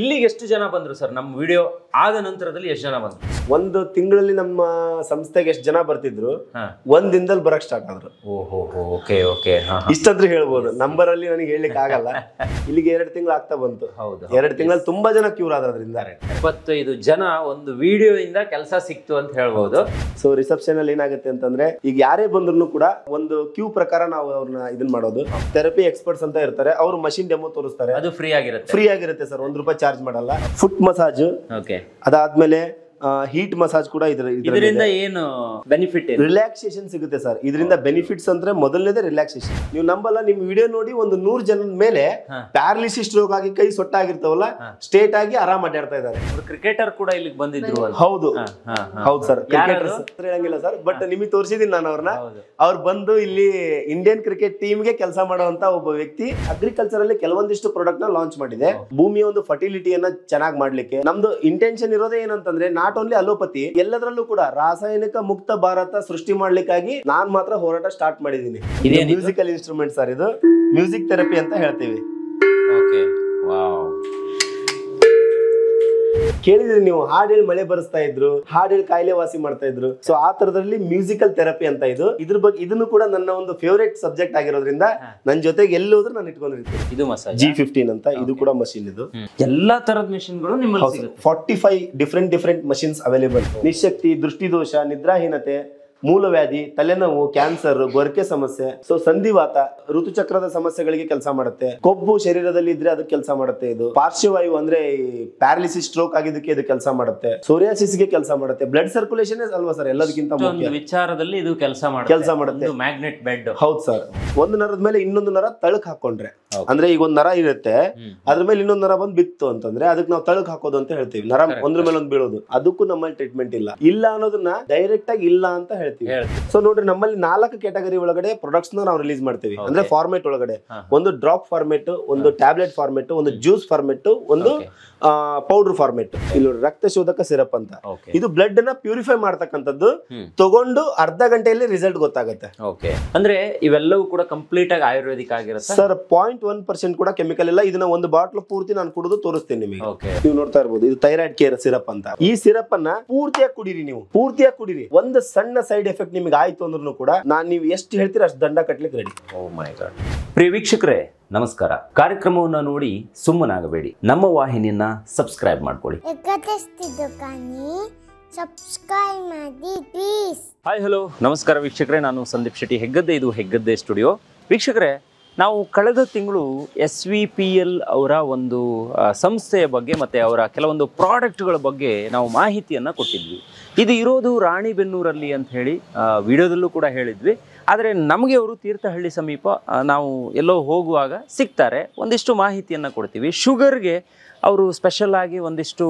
ಇಲ್ಲಿಗೆ ಎಷ್ಟು ಜನ ಬಂದರು ಸರ್ ನಮ್ಮ ವಿಡಿಯೋ ಆದ ನಂತರದಲ್ಲಿ ಎಷ್ಟು ಜನ ಬಂದರು ಒಂದು ತಿಂಗಳಲ್ಲಿ ನಮ್ಮ ಸಂಸ್ಥೆಗೆ ಎಷ್ಟು ಜನ ಬರ್ತಿದ್ರು ಒಂದ್ ದಿನದಲ್ಲಿ ಬರಕ್ ಸ್ಟಾರ್ಟ್ ಆದ್ರು ಓಹೋ ಓಕೆ ಓಕೆ ಇಷ್ಟಂದ್ರೆ ಹೇಳ್ಬೋದು ನಂಬರ್ ಅಲ್ಲಿ ನನಗೆ ಹೇಳಲಿಕ್ಕೆ ಆಗಲ್ಲ ಇಲ್ಲಿಗೆ ಎರಡು ತಿಂಗಳು ಆಗ್ತಾ ಬಂತು ಹೌದು ಎರಡು ತಿಂಗಳಲ್ಲಿ ತುಂಬಾ ಜನ ಕ್ಯೂರ್ ಆದ್ರಿಂದ ಇಪ್ಪತ್ತೈದು ಜನ ಒಂದು ವಿಡಿಯೋ ಇಂದ ಕೆಲಸ ಸಿಕ್ತು ಅಂತ ಹೇಳ್ಬಹುದು ಸೊ ರಿಸೆಪ್ಷನ್ ಅಲ್ಲಿ ಏನಾಗುತ್ತೆ ಅಂತಂದ್ರೆ ಈಗ ಯಾರೇ ಬಂದ್ರು ಕೂಡ ಒಂದು ಕ್ಯೂ ಪ್ರಕಾರ ನಾವು ಅವ್ರನ್ನ ಇದನ್ ಮಾಡೋದು ಥೆರಪಿ ಎಕ್ಸ್ಪರ್ಟ್ಸ್ ಅಂತ ಇರ್ತಾರೆ ಅವರು ಮಷಿನ್ ಡೆಮೋ ತೋರಿಸ್ತಾರೆ ಅದು ಫ್ರೀ ಆಗಿರುತ್ತೆ ಫ್ರೀ ಆಗಿರುತ್ತೆ ಸರ್ ಒಂದ್ ರೂಪಾಯಿ ಚಾರ್ಜ್ ಮಾಡಲ್ಲ ಫುಟ್ ಮಸಾಜ್ ಓಕೆ ಅದಾದ್ಮೇಲೆ ಹೀಟ್ ಮಸಾಜ್ ಕೂಡ ಇದರಿಂದ ಏನು ಬೆನಿಫಿಟ್ ರಿಲ್ಯಾಕ್ಸೇಷನ್ ಸಿಗುತ್ತೆ ಸರ್ ಇದರಿಂದ ಬೆನಿಫಿಟ್ಸ್ ಅಂದ್ರೆ ಮೊದಲನೇದೇ ರಿಲ್ಯಾಕ್ಸೇಷನ್ ನೀವು ನಂಬಲ್ಲ ನಿಮ್ ವಿಡಿಯೋ ನೋಡಿ ಒಂದು ನೂರ್ ಜನದ ಮೇಲೆ ಪ್ಯಾರಲಿಸಿಸ್ ರೋಗ ಆಗಿ ಕೈ ಸೊಟ್ಟಾಗಿರ್ತಾವಲ್ಲ ಸ್ಟೇಟ್ ಆಗಿ ಆರಾಮ್ ಅಡ್ಡಾಡ್ತಾ ಇದ್ದಾರೆ ಕ್ರಿಕೆಟರ್ ಕೂಡ ಇಲ್ಲಿಗೆ ಬಂದಿದ್ರು ಹೌದು ಹೌದು ಸರ್ ಕ್ರಿಕೆಟರ್ ಹೇಳಂಗಿಲ್ಲ ಸರ್ ಬಟ್ ನಿಮಗೆ ತೋರಿಸಿದೀನಿ ನಾನು ಅವ್ರನ್ನ ಅವ್ರು ಬಂದು ಇಲ್ಲಿ ಇಂಡಿಯನ್ ಕ್ರಿಕೆಟ್ ಟೀಮ್ ಗೆ ಕೆಲಸ ಮಾಡುವಂತ ಒಬ್ಬ ವ್ಯಕ್ತಿ ಅಗ್ರಿಕಲ್ಚರ್ ಅಲ್ಲಿ ಕೆಲವೊಂದಿಷ್ಟು ಪ್ರಾಡಕ್ಟ್ ನ ಲಾಂಚ್ ಮಾಡಿದೆ ಭೂಮಿಯ ಒಂದು ಫರ್ಟಿಲಿಟಿಯನ್ನ ಚೆನ್ನಾಗಿ ಮಾಡ್ಲಿಕ್ಕೆ ನಮ್ದು ಇಂಟೆನ್ಷನ್ ಇರೋದೇ ಏನಂತಂದ್ರೆ ನಾಟ್ ನಾಟ್ ಓನ್ಲಿ ಅಲೋಪತಿ ಎಲ್ಲದರಲ್ಲೂ ಕೂಡ ರಾಸಾಯನಿಕ ಮುಕ್ತ ಭಾರತ ಸೃಷ್ಟಿ ಮಾಡ್ಲಿಕ್ಕಾಗಿ ನಾನ್ ಮಾತ್ರ ಹೋರಾಟ ಸ್ಟಾರ್ಟ್ ಮಾಡಿದೀನಿ ಇದೇ ಮ್ಯೂಸಿಕಲ್ ಇನ್ಸ್ಟ್ರೂಮೆಂಟ್ ಸರ್ ಇದು ಮ್ಯೂಸಿಕ್ ಥೆರಪಿ ಅಂತ ಹೇಳ್ತೀವಿ ಓಕೆ ವಾವ್ ಕೇಳಿದ್ರೆ ನೀವು ಹಾಡ್ ಹೇಳಿ ಮಳೆ ಬರೆಸ್ತಾ ಇದ್ರು ಹಾಡ್ ಹೇಳಿ ಕಾಯಿಲೆ ವಾಸಿ ಮಾಡ್ತಾ ಇದ್ರು ಸೊ ಆ ತರದಲ್ಲಿ ಮ್ಯೂಸಿಕಲ್ ಥೆರಪಿ ಅಂತ ಇದು ಇದ್ರ ಬಗ್ಗೆ ಇದನ್ನು ಕೂಡ ನನ್ನ ಒಂದು ಫೇವರೇಟ್ ಸಬ್ಜೆಕ್ಟ್ ಆಗಿರೋದ್ರಿಂದ ನನ್ನ ಜೊತೆಗೆ ಎಲ್ಲಿ ನಾನು ಇಟ್ಕೊಂಡಿರ್ತೀನಿ ಇದು ಮಸಾಜ್ ಜಿ ಫಿಫ್ಟೀನ್ ಅಂತ ಇದು ಕೂಡ ಮಷಿನ್ ಇದು ಎಲ್ಲಾ ತರದ ಗಳು ನಿಮ್ಮಲ್ಲಿ forty five different different machines available ನಿಶಕ್ತಿ ದೃಷ್ಟಿದೋಷ ನಿದ್ರಾಹೀನತೆ ಮೂಲವ್ಯಾಧಿ ತಲೆನೋವು ಕ್ಯಾನ್ಸರ್ ಗೊರಕೆ ಸಮಸ್ಯೆ ಸೊ ಸಂಧಿವಾತ ಋತುಚಕ್ರದ ಸಮಸ್ಯೆಗಳಿಗೆ ಕೆಲಸ ಮಾಡುತ್ತೆ ಕೊಬ್ಬು ಶರೀರದಲ್ಲಿ ಇದ್ರೆ ಅದಕ್ಕೆ ಕೆಲಸ ಮಾಡುತ್ತೆ ಇದು ಪಾರ್ಶ್ವವಾಯು ಅಂದ್ರೆ ಪ್ಯಾರಾಲಿಸಿಸ್ ಸ್ಟ್ರೋಕ್ ಆಗಿದ್ದಕ್ಕೆ ಇದು ಕೆಲಸ ಮಾಡುತ್ತೆ ಸೋರಿಯಾಸಿಸ್ಗೆ ಕೆಲಸ ಮಾಡುತ್ತೆ ಬ್ಲಡ್ ಸರ್ಕ್ಯುಲೇಷನ್ ಅಲ್ವಾ ಸರ್ ಎಲ್ಲದಕ್ಕಿಂತ ಮುಖ್ಯ ವಿಚಾರದಲ್ಲಿ ಇದು ಕೆಲಸ ಮಾಡುತ್ತೆ ಕೆಲಸ ಮಾಡುತ್ತೆ ಮ್ಯಾಗ್ನೆಟ್ ಬೆಡ್ ಹೌದು ಸರ್ ಒಂದು ನರದ ಮೇಲೆ ಇನ್ನೊಂದು ನರ ತಳಕ್ ಹಾಕೊಂಡ್ರೆ ಅಂದ್ರೆ ಈಗ ಒಂದ್ ನರ ಇರುತ್ತೆ ಅದ್ರ ಮೇಲೆ ಇನ್ನೊಂದ್ ನರ ಬಂದ್ ಬಿತ್ತು ಅಂತಂದ್ರೆ ಅದಕ್ಕೆ ನಾವು ತಳಕ್ ಹಾಕೋದು ಅಂತ ಹೇಳ್ತೀವಿ ನರ ಒಂದ್ರ ಮೇಲೆ ಒಂದ್ ಬೀಳೋದು ಅದಕ್ಕೂ ನಮ್ಮಲ್ಲಿ ಟ್ರೀಟ್ಮೆಂಟ್ ಇಲ್ಲ ಇಲ್ಲ ಅನ್ನೋದನ್ನ ಡೈರೆಕ್ಟ್ ಆಗಿ ಇಲ್ಲ ಅಂತ ಹೇಳ್ತೀವಿ ಸೊ ನೋಡ್ರಿ ನಮ್ಮಲ್ಲಿ ನಾಲ್ಕು ಕ್ಯಾಟಗರಿ ಒಳಗಡೆ ಪ್ರಾಡಕ್ಟ್ಸ್ ನಾವು ರಿಲೀಸ್ ಮಾಡ್ತೀವಿ ಅಂದ್ರೆ ಫಾರ್ಮೆಟ್ ಒಳಗಡೆ ಒಂದು ಡ್ರಾಪ್ ಫಾರ್ಮೆಟ್ ಒಂದು ಟ್ಯಾಬ್ಲೆಟ್ ಫಾರ್ಮೆಟ್ ಒಂದು ಜ್ಯೂಸ್ ಫಾರ್ಮೆಟ್ ಒಂದು ಪೌಡರ್ ಫಾರ್ಮೆಟ್ ಇಲ್ಲಿ ರಕ್ತ ಶೋಧಕ ಸಿರಪ್ ಅಂತ ಇದು ಬ್ಲಡ್ ನ ಪ್ಯೂರಿಫೈ ಮಾಡ್ತಕ್ಕಂಥದ್ದು ತಗೊಂಡು ಅರ್ಧ ಗಂಟೆಯಲ್ಲಿ ರಿಸಲ್ಟ್ ಗೊತ್ತಾಗುತ್ತೆ ಅಂದ್ರೆ ಇವೆಲ್ಲವೂ ಕೂಡ ಕಂಪ್ಲೀಟ್ ಆಗಿ ಆಯುರ್ವೇದಿಕ್ ಆಗಿರುತ್ತೆ ಸರ್ ಪಾಯಿಂಟ್ ಒನ್ ಪರ್ಸೆಂಟ್ ಕೂಡ ಕೆಮಿಕಲ್ ಇಲ್ಲ ಇದನ್ನ ಒಂದು ಬಾಟ್ಲ್ ಪೂರ್ತಿ ನಾನು ಕುಡಿದು ತೋರಿಸ್ತೀನಿ ನಿಮಗೆ ನೀವು ನೋಡ್ತಾ ಇರ್ಬೋದು ಇದು ಥೈರಾಯ್ಡ್ ಕೇರ್ ಸಿರಪ್ ಅಂತ ಈ ಸಿರಪ್ ಅನ್ನ ಪೂರ್ತಿಯಾಗಿ ಕುಡೀರಿ ನೀವು ಪೂರ್ತಿಯಾಗಿ ಕುಡೀರಿ ಒಂದು ಸಣ್ಣ ಸೈಡ್ ಸೈಡ್ ಎಫೆಕ್ಟ್ ನಿಮ್ಗೆ ಆಯ್ತು ಅಂದ್ರೂ ಕೂಡ ನಾನು ನೀವು ಎಷ್ಟು ಹೇಳ್ತೀರಾ ಅಷ್ಟು ದಂಡ ಕಟ್ಟಲಿಕ್ಕೆ ರೆಡಿ oh ಪ್ರಿಯ ವೀಕ್ಷಕರೇ ನಮಸ್ಕಾರ ಕಾರ್ಯಕ್ರಮವನ್ನು ನೋಡಿ ಸುಮ್ಮನಾಗಬೇಡಿ ನಮ್ಮ ವಾಹಿನಿಯನ್ನ ಸಬ್ಸ್ಕ್ರೈಬ್ ಮಾಡ್ಕೊಳ್ಳಿ ಸಬ್ಸ್ಕ್ರೈಬ್ ಮಾಡಿ ಹಾಯ್ ಹಲೋ ನಮಸ್ಕಾರ ವೀಕ್ಷಕರೇ ನಾನು ಸಂದೀಪ್ ಶೆಟ್ಟಿ ಹೆಗ್ಗದ್ದೆ ಇದು ಹೆಗ್ಗದ್ದೆ ಸ್ಟುಡಿಯೋ ವೀಕ್ಷಕರೇ ನಾವು ಕಳೆದ ತಿಂಗಳು ಎಸ್ ವಿ ಪಿ ಎಲ್ ಅವರ ಒಂದು ಸಂಸ್ಥೆಯ ಬಗ್ಗೆ ಮತ್ತು ಅವರ ಕೆಲವೊಂದು ಪ್ರಾಡಕ್ಟ್ಗಳ ಬಗ್ಗೆ ನಾವು ಮಾಹಿತಿಯನ್ನು ಕೊಟ್ಟಿದ್ವಿ ಇದು ಇರೋದು ರಾಣಿಬೆನ್ನೂರಲ್ಲಿ ಅಂತ ಹೇಳಿ ವಿಡಿಯೋದಲ್ಲೂ ಕೂಡ ಹೇಳಿದ್ವಿ ಆದರೆ ನಮಗೆ ಅವರು ತೀರ್ಥಹಳ್ಳಿ ಸಮೀಪ ನಾವು ಎಲ್ಲೋ ಹೋಗುವಾಗ ಸಿಗ್ತಾರೆ ಒಂದಿಷ್ಟು ಮಾಹಿತಿಯನ್ನು ಕೊಡ್ತೀವಿ ಶುಗರ್ಗೆ ಅವರು ಸ್ಪೆಷಲ್ ಆಗಿ ಒಂದಿಷ್ಟು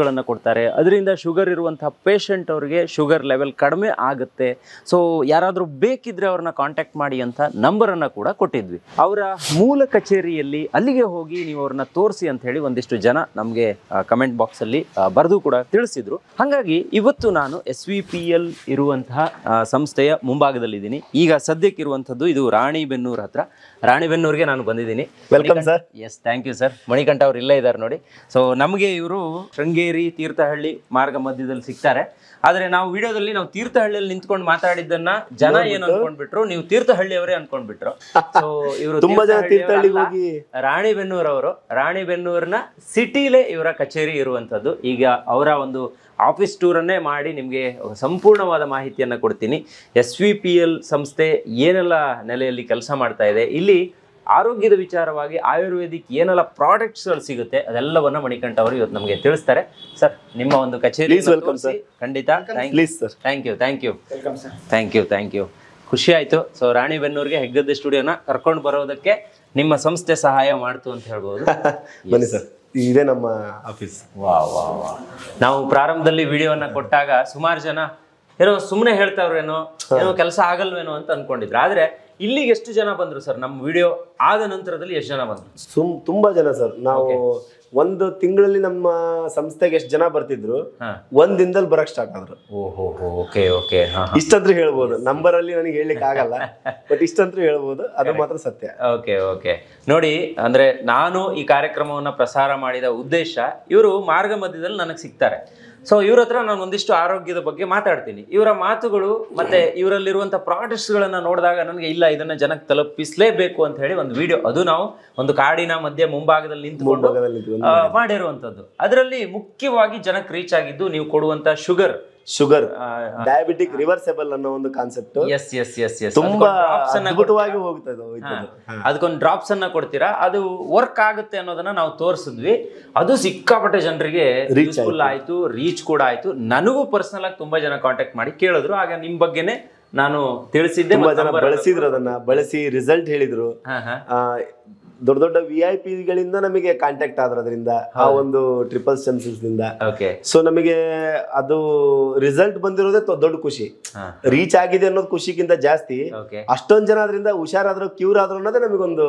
ಗಳನ್ನ ಕೊಡ್ತಾರೆ ಅದರಿಂದ ಶುಗರ್ ಇರುವಂಥ ಪೇಷಂಟ್ ಅವರಿಗೆ ಶುಗರ್ ಲೆವೆಲ್ ಕಡಿಮೆ ಆಗುತ್ತೆ ಸೊ ಯಾರಾದರೂ ಬೇಕಿದ್ರೆ ಅವ್ರನ್ನ ಕಾಂಟ್ಯಾಕ್ಟ್ ಮಾಡಿ ಅಂತ ನಂಬರನ್ನು ಕೂಡ ಕೊಟ್ಟಿದ್ವಿ ಅವರ ಮೂಲ ಕಚೇರಿಯಲ್ಲಿ ಅಲ್ಲಿಗೆ ಹೋಗಿ ನೀವು ಅವ್ರನ್ನ ತೋರಿಸಿ ಅಂತ ಹೇಳಿ ಒಂದಿಷ್ಟು ಜನ ನಮಗೆ ಕಮೆಂಟ್ ಬಾಕ್ಸಲ್ಲಿ ಬರೆದು ಕೂಡ ತಿಳಿಸಿದ್ರು ಹಾಗಾಗಿ ಇವತ್ತು ನಾನು ಎಸ್ ವಿ ಪಿ ಎಲ್ ಇರುವಂತಹ ಸಂಸ್ಥೆಯ ಮುಂಭಾಗದಲ್ಲಿದ್ದೀನಿ ಈಗ ಸದ್ಯಕ್ಕಿರುವಂಥದ್ದು ಇದು ಬೆನ್ನೂರ್ ಹತ್ರ ರಾಣಿಬೆನ್ನೂರಿಗೆ ನಾನು ಬಂದಿದ್ದೀನಿ welcome sir yes thank you sir Manikanta ಅವ್ರು ಇಲ್ಲೇ ಇದ್ದಾರೆ ನೋಡಿ ಸೊ ನಮಗೆ ಇವರು ಶೃಂಗೇರಿ ತೀರ್ಥಹಳ್ಳಿ ಮಾರ್ಗ ಮಧ್ಯದಲ್ಲಿ ಸಿಗ್ತಾರೆ ಆದರೆ ನಾವು ವಿಡಿಯೋದಲ್ಲಿ ನಾವು ತೀರ್ಥಹಳ್ಳಿಯಲ್ಲಿ ನಿಂತ್ಕೊಂಡು ಮಾತಾಡಿದ್ದನ್ನ ಜನ ಏನು ಅನ್ಕೊಂಡ್ಬಿಟ್ರು ನೀವು ತೀರ್ಥಹಳ್ಳಿಯವರೇ ಅನ್ಕೊಂಡ್ಬಿಟ್ರು ಸೊ ಇವರು ತುಂಬಾ ಜನ ತೀರ್ಥಹಳ್ಳಿ ಹೋಗಿ ರಾಣಿಬೆನ್ನೂರ್ ಅವರು ರಾಣಿಬೆನ್ನೂರ್ನ ಸಿಟಿಲೇ ಇವರ ಕಚೇರಿ ಇರುವಂತದ್ದು ಈಗ ಅವರ ಒಂದು ಆಫೀಸ್ ಟೂರನ್ನೇ ಮಾಡಿ ನಿಮಗೆ ಸಂಪೂರ್ಣವಾದ ಮಾಹಿತಿಯನ್ನು ಕೊಡ್ತೀನಿ ಎಸ್ ವಿ ಪಿ ಎಲ್ ಸಂಸ್ಥೆ ಏನೆಲ್ಲ ನೆಲೆಯಲ್ಲಿ ಕೆಲಸ ಮಾಡ್ತಾ ಇದೆ ಇಲ್ಲಿ ಆರೋಗ್ಯದ ವಿಚಾರವಾಗಿ ಆಯುರ್ವೇದಿಕ್ ಏನೆಲ್ಲ ಪ್ರಾಡಕ್ಟ್ಸ್ ಗಳು ಸಿಗುತ್ತೆ ಅದೆಲ್ಲವನ್ನ ಮಣಿಕಂಠ ಅವರು ಇವತ್ತು ನಮಗೆ ತಿಳಿಸ್ತಾರೆ ಸರ್ ನಿಮ್ಮ ಒಂದು ಕಚೇರಿ ಖಂಡಿತ thank you thank you thank you thank you ಖುಷಿ ಆಯಿತು ಸೊ ರಾಣಿಬೆನ್ನೂರಿಗೆ ಹೆಗ್ಗದ್ದೆ ಸ್ಟುಡಿಯೋನ ಕರ್ಕೊಂಡು ಬರೋದಕ್ಕೆ ನಿಮ್ಮ ಸಂಸ್ಥೆ ಸಹಾಯ ಮಾಡ್ತು ಅಂತ ಹೇಳ್ಬೋದು ಬನ್ನಿ ಸರ್ ಇದೇ ನಮ್ಮ ಆಫೀಸ್ ವಾ ವಾ ನಾವು ಪ್ರಾರಂಭದಲ್ಲಿ ವಿಡಿಯೋನ ಕೊಟ್ಟಾಗ ಸುಮಾರು ಜನ ಏನೋ ಸುಮ್ಮನೆ ಹೇಳ್ತಾವ್ರೇನೋ ಏನೋ ಕೆಲಸ ಆಗಲ್ವೇನೋ ಅಂತ ಅನ್ಕೊಂಡಿದ್ರು ಆದ್ರೆ ಇಲ್ಲಿಗೆ ಎಷ್ಟು ಜನ ಬಂದರು ಸರ್ ನಮ್ಮ ವಿಡಿಯೋ ಆದ ನಂತರದಲ್ಲಿ ಎಷ್ಟು ಜನ ಬಂದರು ಸುಮ್ ತುಂಬಾ ಜನ ಸರ್ ನಾವು ಒಂದು ತಿಂಗಳಲ್ಲಿ ನಮ್ಮ ಸಂಸ್ಥೆಗೆ ಎಷ್ಟು ಜನ ಬರ್ತಿದ್ರು ಒಂದ್ ದಿನದಲ್ಲಿ ಬರಕ್ ಸ್ಟಾರ್ಟ್ ಆದ್ರು ಓಕೆ ಓಕೆ ಹೇಳ್ಬೋದು ನಂಬರ್ ಅಲ್ಲಿ ನನಗೆ ಹೇಳಲಿಕ್ಕೆ ಆಗಲ್ಲ ಬಟ್ ಇಷ್ಟಂತ್ರ ಹೇಳ್ಬೋದು ಅದು ಮಾತ್ರ ಸತ್ಯ ಓಕೆ ಓಕೆ ನೋಡಿ ಅಂದ್ರೆ ನಾನು ಈ ಕಾರ್ಯಕ್ರಮವನ್ನ ಪ್ರಸಾರ ಮಾಡಿದ ಉದ್ದೇಶ ಇವರು ಮಾರ್ಗ ಮಧ್ಯದಲ್ಲಿ ನನಗೆ ಸಿಗ್ತಾರೆ ಸೊ ಇವ್ರ ಹತ್ರ ನಾನು ಒಂದಿಷ್ಟು ಆರೋಗ್ಯದ ಬಗ್ಗೆ ಮಾತಾಡ್ತೀನಿ ಇವರ ಮಾತುಗಳು ಮತ್ತೆ ಪ್ರಾಡಕ್ಟ್ಸ್ ಗಳನ್ನ ನೋಡಿದಾಗ ನನಗೆ ಇಲ್ಲ ಇದನ್ನ ಜನಕ್ಕೆ ತಲುಪಿಸಲೇಬೇಕು ಅಂತ ಹೇಳಿ ಒಂದು ವಿಡಿಯೋ ಅದು ನಾವು ಒಂದು ಕಾಡಿನ ಮಧ್ಯೆ ಮುಂಭಾಗದಲ್ಲಿ ನಿಂತುಕೊಂಡು ಮಾಡಿರುವಂತದ್ದು ಅದರಲ್ಲಿ ಮುಖ್ಯವಾಗಿ ಜನಕ್ಕೆ ರೀಚ್ ಆಗಿದ್ದು ನೀವು ಕೊಡುವಂತಹ ಶುಗರ್ ಶುಗರ್ ಡಯಾಬಿಟಿಕ್ ರಿವರ್ಸೆಬಲ್ ಅನ್ನೋ ಒಂದು concept yes yes yes yes ತುಂಬಾ ಅದ್ಭುತವಾಗಿ ಹೋಗ್ತದೆ ಅದಕ್ಕೊಂದು ಡ್ರಾಪ್ಸ್ ಅನ್ನ ಕೊಡ್ತೀರಾ ಅದು ವರ್ಕ್ ಆಗುತ್ತೆ ಅನ್ನೋದನ್ನ ನಾವು ತೋರಿಸಿದ್ವಿ ಅದು ಸಿಕ್ಕಾಪಟ್ಟೆ ಜನರಿಗೆ ರೀಚ್ಫುಲ್ ಆಯ್ತು ರೀಚ್ ಕೂಡ ಆಯ್ತು ನನಗೂ ಪರ್ಸನಲ್ ಆಗಿ ತುಂಬಾ ಜನ ಕಾಂಟ್ಯಾಕ್ಟ್ ಮಾಡಿ ಕೇಳಿದ್ರು ಆಗ ನಿಮ್ ಬಗ್ಗೆನೆ ನಾನು ತಿಳಿಸಿದ್ದೆ ಬಳಸಿದ್ರು ಅದನ್ನ ಬಳಸಿ ರಿಸಲ್ಟ್ ಹೇಳಿದ್ರು ದೊಡ್ಡ ದೊಡ್ಡ ವಿ ಐ ಪಿಗಳಿಂದ ನಮಗೆ ಕಾಂಟ್ಯಾಕ್ಟ್ ಆದ್ರದ್ರಿಂದ ಆ ಒಂದು ಟ್ರಿಪಲ್ ಸ್ಟೆನ್ಸಿಲ್ಸ್ನಿಂದ ಸೊ ನಮಗೆ ಅದು ರಿಸಲ್ಟ್ ಬಂದಿರೋದೇ ದೊಡ್ಡ ಖುಷಿ ರೀಚ್ ಆಗಿದೆ ಅನ್ನೋದು ಖುಷಿಗಿಂತ ಜಾಸ್ತಿ ಅಷ್ಟೊಂದ್ ಜನ ಅದರಿಂದ ಹುಷಾರಾದ್ರು ಕ್ಯೂರ್ ಆದ್ರು ಅನ್ನೋದೇ ನಮಗೊಂದು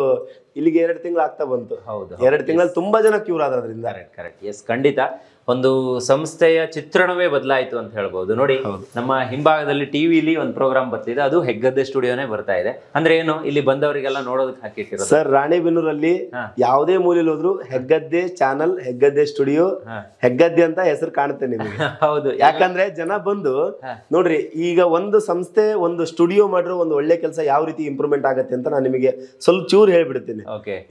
ಇಲ್ಲಿಗೆ ಎರಡು ತಿಂಗಳು ಆಗ್ತಾ ಬಂತು ಹೌದು ಎರಡು ತಿಂಗಳಲ್ಲಿ ತುಂಬಾ ಜನ ಕ್ಯೂರ್ ಆದ್ರದ್ರಿಂದ ಕರೆಕ್ಟ್ ಖಂಡಿತ ಒಂದು ಸಂಸ್ಥೆಯ ಚಿತ್ರಣವೇ ಬದಲಾಯಿತು ಅಂತ ಹೇಳ್ಬೋದು ನೋಡಿ ನಮ್ಮ ಹಿಂಭಾಗದಲ್ಲಿ ಟಿವಿಲಿ ಒಂದು ಪ್ರೋಗ್ರಾಮ್ ಬರ್ತಿದೆ ಅದು ಹೆಗ್ಗದ್ದೆ ಸ್ಟುಡಿಯೋನೇ ಬರ್ತಾ ಇದೆ ಅಂದ್ರೆ ಏನು ಇಲ್ಲಿ ಬಂದವರಿಗೆಲ್ಲ ನೋಡೋದಕ್ಕೆ ಹಾಕಿಟ್ಟಿರೋ ಸರ್ ರಾಣಿಬೆನ್ನೂರಲ್ಲಿ ಯಾವುದೇ ಮೂಲೆಯಲ್ಲಿ ಹೋದ್ರು ಹೆಗ್ಗದ್ದೆ ಚಾನಲ್ ಹೆಗ್ಗದ್ದೆ ಸ್ಟುಡಿಯೋ ಹೆಗ್ಗದ್ದೆ ಅಂತ ಹೆಸರು ಕಾಣುತ್ತೆ ನಿಮಗೆ ಹೌದು ಯಾಕಂದ್ರೆ ಜನ ಬಂದು ನೋಡ್ರಿ ಈಗ ಒಂದು ಸಂಸ್ಥೆ ಒಂದು ಸ್ಟುಡಿಯೋ ಮಾಡಿರೋ ಒಂದು ಒಳ್ಳೆ ಕೆಲಸ ಯಾವ ರೀತಿ ಇಂಪ್ರೂವ್ಮೆಂಟ್ ಆಗುತ್ತೆ ಅಂತ ನಾನು ನಿಮಗೆ ಸ್ವಲ್ಪ ಚೂರು ಹೇಳ್ಬಿಡ್ತೀನಿ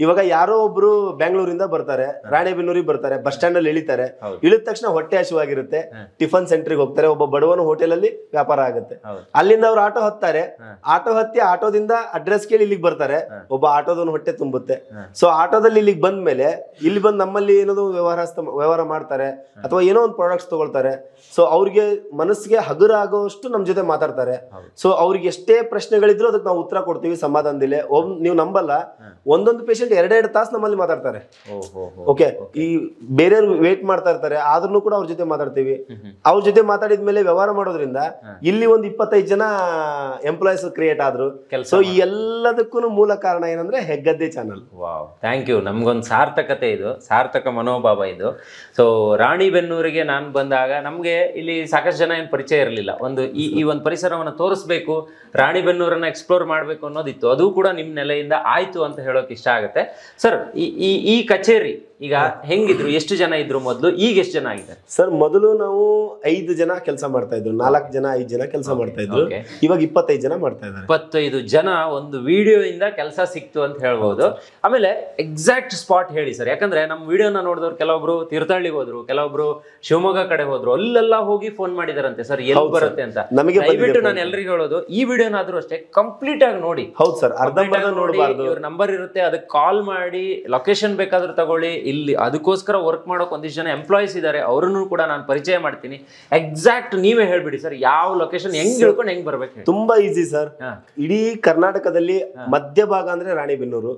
ಇವಾಗ ಯಾರೋ ಒಬ್ರು ಬೆಂಗಳೂರಿಂದ ಬರ್ತಾರೆ ರಾಣಿಬೆನ್ನೂರಿಗೆ ಬರ್ತಾರೆ ಬಸ್ ಸ್ಟ್ಯಾಂಡ್ ಅಲ್ಲಿ ಇಳಿತಾರೆ ಇಳಿದ ತಕ್ಷಣ ಹೊಟ್ಟೆ ಹಸಿವಾಗಿರುತ್ತೆ ಟಿಫನ್ ಸೆಂಟ್ರಿಗೆ ಹೋಗ್ತಾರೆ ಒಬ್ಬ ಬಡವನ ಹೋಟೆಲ್ ಅಲ್ಲಿ ವ್ಯಾಪಾರ ಆಗುತ್ತೆ ಅಲ್ಲಿಂದ ಅವ್ರು ಆಟೋ ಹತ್ತಾರೆ ಆಟೋ ಹತ್ತಿ ಆಟೋದಿಂದ ಅಡ್ರೆಸ್ ಕೇಳಿ ಇಲ್ಲಿಗೆ ಬರ್ತಾರೆ ಒಬ್ಬ ಆಟೋದ ಹೊಟ್ಟೆ ತುಂಬುತ್ತೆ ಸೊ ಆಟೋದಲ್ಲಿ ಇಲ್ಲಿಗೆ ಬಂದ ಮೇಲೆ ಇಲ್ಲಿ ಬಂದು ನಮ್ಮಲ್ಲಿ ಏನೋ ವ್ಯವಹಾರ ವ್ಯವಹಾರ ಮಾಡ್ತಾರೆ ಅಥವಾ ಏನೋ ಒಂದು ಪ್ರಾಡಕ್ಟ್ಸ್ ತಗೊಳ್ತಾರೆ ಸೊ ಅವ್ರಿಗೆ ಮನಸ್ಸಿಗೆ ಹಗುರ ಆಗೋಷ್ಟು ನಮ್ಮ ಜೊತೆ ಮಾತಾಡ್ತಾರೆ ಸೊ ಅವ್ರಿಗೆ ಎಷ್ಟೇ ಪ್ರಶ್ನೆಗಳಿದ್ರು ಅದಕ್ಕೆ ನಾವು ಉತ್ತರ ಕೊಡ್ತೀವಿ ಸಮಾಧಾನದಿಲ್ಲ ಒಮ್ ನೀವು ನಂಬಲ್ಲ ಒಂದೊಂದು ಪೇಷಂಟ್ ಎರಡೆರಡು ತಾಸು ನಮ್ಮಲ್ಲಿ ಮಾತಾಡ್ತಾರೆ ಓಕೆ ಈ ಬೇರೆಯವ್ರು ವೇಟ್ ಮಾಡ್ತಾ ಇರ್ತಾರೆ ಇರ್ತಾರೆ ಆದ್ರೂ ಕೂಡ ಅವ್ರ ಜೊತೆ ಮಾತಾಡ್ತೀವಿ ಅವ್ರ ಜೊತೆ ಮಾತಾಡಿದ ಮೇಲೆ ವ್ಯವಹಾರ ಮಾಡೋದ್ರಿಂದ ಇಲ್ಲಿ ಒಂದು ಇಪ್ಪತ್ತೈದು ಜನ ಎಂಪ್ಲಾಯೀಸ್ ಕ್ರಿಯೇಟ್ ಆದ್ರು ಸೊ ಈ ಎಲ್ಲದಕ್ಕೂ ಮೂಲ ಕಾರಣ ಏನಂದ್ರೆ Heggadde channel wow thank you ನಮ್ಗೊಂದು ಸಾರ್ಥಕತೆ ಇದು ಸಾರ್ಥಕ ಮನೋಭಾವ ಇದು ಸೊ ರಾಣಿಬೆನ್ನೂರಿಗೆ ನಾನು ಬಂದಾಗ ನಮಗೆ ಇಲ್ಲಿ ಸಾಕಷ್ಟು ಜನ ಏನು ಪರಿಚಯ ಇರಲಿಲ್ಲ ಒಂದು ಈ ಈ ಒಂದು ಪರಿಸರವನ್ನು ತೋರಿಸ್ಬೇಕು ರಾಣಿಬೆನ್ನೂರನ್ನ ಎಕ್ಸ್ಪ್ಲೋರ್ ಮಾಡಬೇಕು ಅನ್ನೋದಿತ್ತು ಅದು ಕೂಡ ನಿಮ್ಮ ನೆಲೆಯಿಂದ ಆಯಿತು ಅಂತ ಹೇಳೋಕೆ ಇಷ್ಟ ಆಗುತ್ತೆ ಸರ್ ಈ ಈ ಕಚೇರಿ ಈಗ ಹೆಂಗಿದ್ರು ಎಷ್ಟು ಜನ ಇದ್ರು ಮೊದಲು ಈಗ ಎಷ್ಟು ಜನ ಆಗಿದೆ ಸರ್ ಮೊದಲು ನಾವು ಐದು ಜನ ಕೆಲಸ ಮಾಡ್ತಾ ಇದ್ರು ನಾಲ್ಕು ಜನ ಐದು ಜನ ಕೆಲಸ ಮಾಡ್ತಾ ಇದ್ರು ಇವಾಗ ಇಪ್ಪತ್ತೈದು ಜನ ಮಾಡ್ತಾ ಇದ್ದಾರೆ ಇಪ್ಪತ್ತೈದು ಜನ ಒಂದು ವಿಡಿಯೋ ಇಂದ ಕೆಲಸ ಸಿಕ್ತು ಅಂತ ಹೇಳ್ಬಹುದು ಆಮೇಲೆ ಎಕ್ಸಾಕ್ಟ್ ಸ್ಪಾಟ್ ಹೇಳಿ ಸರ್ ಯಾಕಂದ್ರೆ ನಮ್ಮ ವಿಡಿಯೋನ ನೋಡಿದವ್ರು ಕೆಲವೊಬ್ರು ತೀರ್ಥಹಳ್ಳಿಗೆ ಹೋದ್ರು ಕೆಲವೊಬ್ರು ಶಿವಮೊಗ್ಗ ಕಡೆ ಹೋದ್ರು ಅಲ್ಲೆಲ್ಲ ಹೋಗಿ ಫೋನ್ ಮಾಡಿದಾರಂತೆ ಸರ್ ಎಲ್ಲಿ ಬರುತ್ತೆ ಅಂತ ನಮಗೆ ದಯವಿಟ್ಟು ನಾನು ಎಲ್ರಿಗೂ ಹೇಳೋದು ಈ ವಿಡಿಯೋನಾದ್ರೂ ಅಷ್ಟೇ ಕಂಪ್ಲೀಟ್ ಆಗಿ ನೋಡಿ ಹೌದು ಸರ್ ಅರ್ಧ ನೋಡಬಾರ್ದು ನಂಬರ್ ಇರುತ್ತೆ ಅದಕ್ಕೆ ಕಾಲ್ ಮಾಡಿ ಲೊಕೇಶನ್ ಬೇಕಾದ್ರೂ ತಗೊಳ್ಳಿ ಇಲ್ಲಿ ಅದಕ್ಕೋಸ್ಕರ ವರ್ಕ್ ಮಾಡೋಕೆ ಒಂದಿಷ್ಟು ಜನ ಎಂಪ್ಲಾಯೀಸ್ ಇದ್ದಾರೆ ಅವ್ರನ್ನು ಕೂಡ ನಾನು ಪರಿಚಯ ಮಾಡ್ತೀನಿ ಎಕ್ಸಾಕ್ಟ್ ನೀವೇ ಹೇಳ್ಬಿಡಿ ಸರ್ ಯಾವ ಲೊಕೇಶನ್ ಹೆಂಗ್ ಹೇಳ್ಕೊಂಡು ಹೆಂಗ್ ಬರ್ಬೇಕು ತುಂಬಾ ಈಸಿ ಸರ್ ಇಡೀ ಕರ್ನಾಟಕದಲ್ಲಿ ಮಧ್ಯ ಭಾಗ ಅಂದ್ರೆ ರಾಣಿಬೆನ್ನೂರು